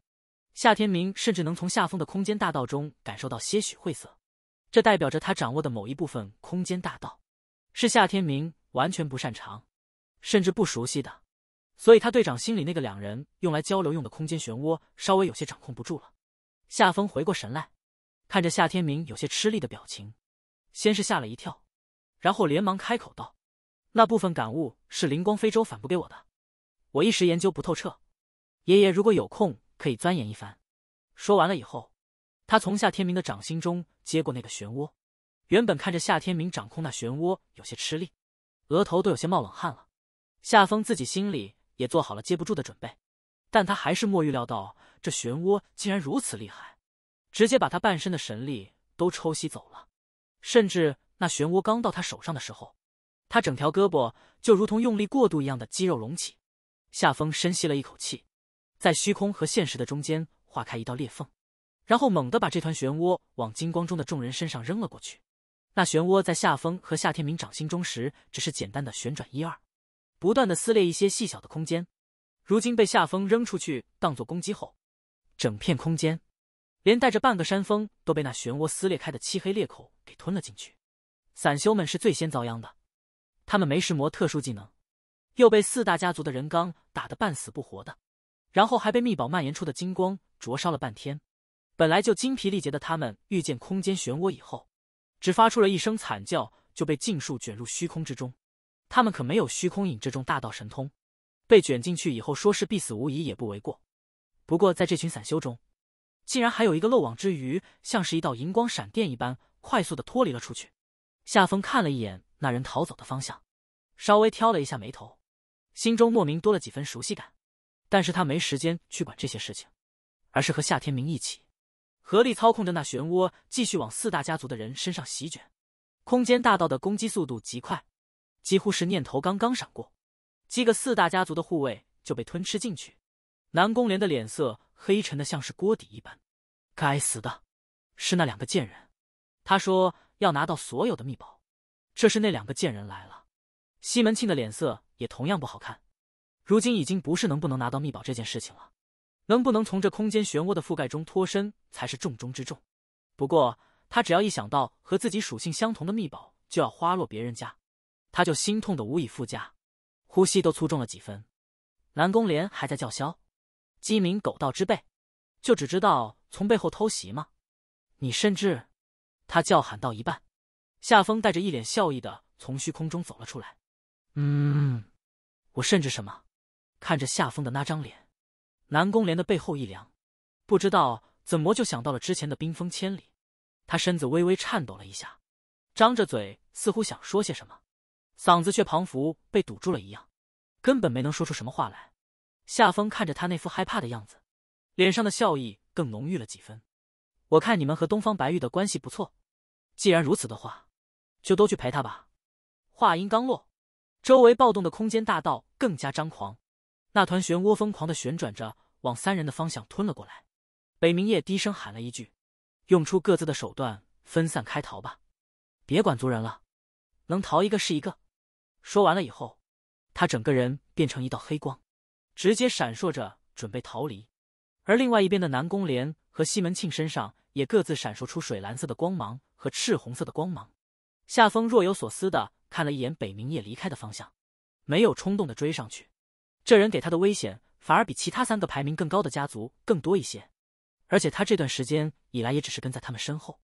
夏天明甚至能从夏风的空间大道中感受到些许晦涩，这代表着他掌握的某一部分空间大道，是夏天明完全不擅长，甚至不熟悉的。所以他队长心里那个两人用来交流用的空间漩涡稍微有些掌控不住了。夏风回过神来，看着夏天明有些吃力的表情，先是吓了一跳。然后连忙开口道：“那部分感悟是灵光非洲反哺给我的，我一时研究不透彻。爷爷如果有空，可以钻研一番。”说完了以后，他从夏天明的掌心中接过那个漩涡。原本看着夏天明掌控那漩涡有些吃力，额头都有些冒冷汗了。夏风自己心里也做好了接不住的准备，但他还是没预料到这漩涡竟然如此厉害，直接把他半身的神力都抽吸走了，甚至。那漩涡刚到他手上的时候，他整条胳膊就如同用力过度一样的肌肉隆起。夏风深吸了一口气，在虚空和现实的中间划开一道裂缝，然后猛地把这团漩涡往金光中的众人身上扔了过去。那漩涡在夏风和夏天明掌心中时，只是简单的旋转一二，不断的撕裂一些细小的空间。如今被夏风扔出去当做攻击后，整片空间，连带着半个山峰都被那漩涡撕裂开的漆黑裂口给吞了进去。散修们是最先遭殃的，他们没石魔特殊技能，又被四大家族的人刚打得半死不活的，然后还被秘宝蔓延出的金光灼烧了半天。本来就精疲力竭的他们，遇见空间漩涡以后，只发出了一声惨叫，就被尽数卷入虚空之中。他们可没有虚空影这种大道神通，被卷进去以后，说是必死无疑也不为过。不过在这群散修中，竟然还有一个漏网之鱼，像是一道银光闪电一般，快速的脱离了出去。夏风看了一眼那人逃走的方向，稍微挑了一下眉头，心中莫名多了几分熟悉感。但是他没时间去管这些事情，而是和夏天明一起，合力操控着那漩涡继续往四大家族的人身上席卷。空间大道的攻击速度极快，几乎是念头刚刚闪过，几个四大家族的护卫就被吞吃进去。南宫莲的脸色黑沉的像是锅底一般，该死的，是那两个贱人！他说。要拿到所有的秘宝，这时那两个贱人来了。西门庆的脸色也同样不好看。如今已经不是能不能拿到秘宝这件事情了，能不能从这空间漩涡的覆盖中脱身才是重中之重。不过他只要一想到和自己属性相同的秘宝就要花落别人家，他就心痛得无以复加，呼吸都粗重了几分。南宫莲还在叫嚣，鸡鸣狗盗之辈，就只知道从背后偷袭吗？你甚至。他叫喊到一半，夏风带着一脸笑意的从虚空中走了出来。嗯，我甚至什么？看着夏风的那张脸，南宫莲的背后一凉，不知道怎么就想到了之前的冰封千里。他身子微微颤抖了一下，张着嘴似乎想说些什么，嗓子却仿佛被堵住了一样，根本没能说出什么话来。夏风看着他那副害怕的样子，脸上的笑意更浓郁了几分。我看你们和东方白玉的关系不错，既然如此的话，就都去陪他吧。话音刚落，周围暴动的空间大道更加张狂，那团漩涡疯狂的旋转着，往三人的方向吞了过来。北冥夜低声喊了一句：“用出各自的手段，分散开逃吧，别管族人了，能逃一个是一个。”说完了以后，他整个人变成一道黑光，直接闪烁着准备逃离。而另外一边的南宫莲。和西门庆身上也各自闪烁出水蓝色的光芒和赤红色的光芒。夏风若有所思的看了一眼北冥夜离开的方向，没有冲动的追上去。这人给他的危险反而比其他三个排名更高的家族更多一些，而且他这段时间以来也只是跟在他们身后，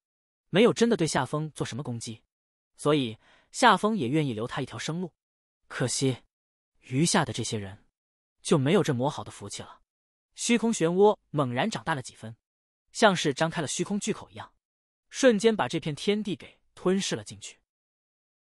没有真的对夏风做什么攻击，所以夏风也愿意留他一条生路。可惜，余下的这些人就没有这磨好的福气了。虚空漩涡猛然长大了几分。像是张开了虚空巨口一样，瞬间把这片天地给吞噬了进去。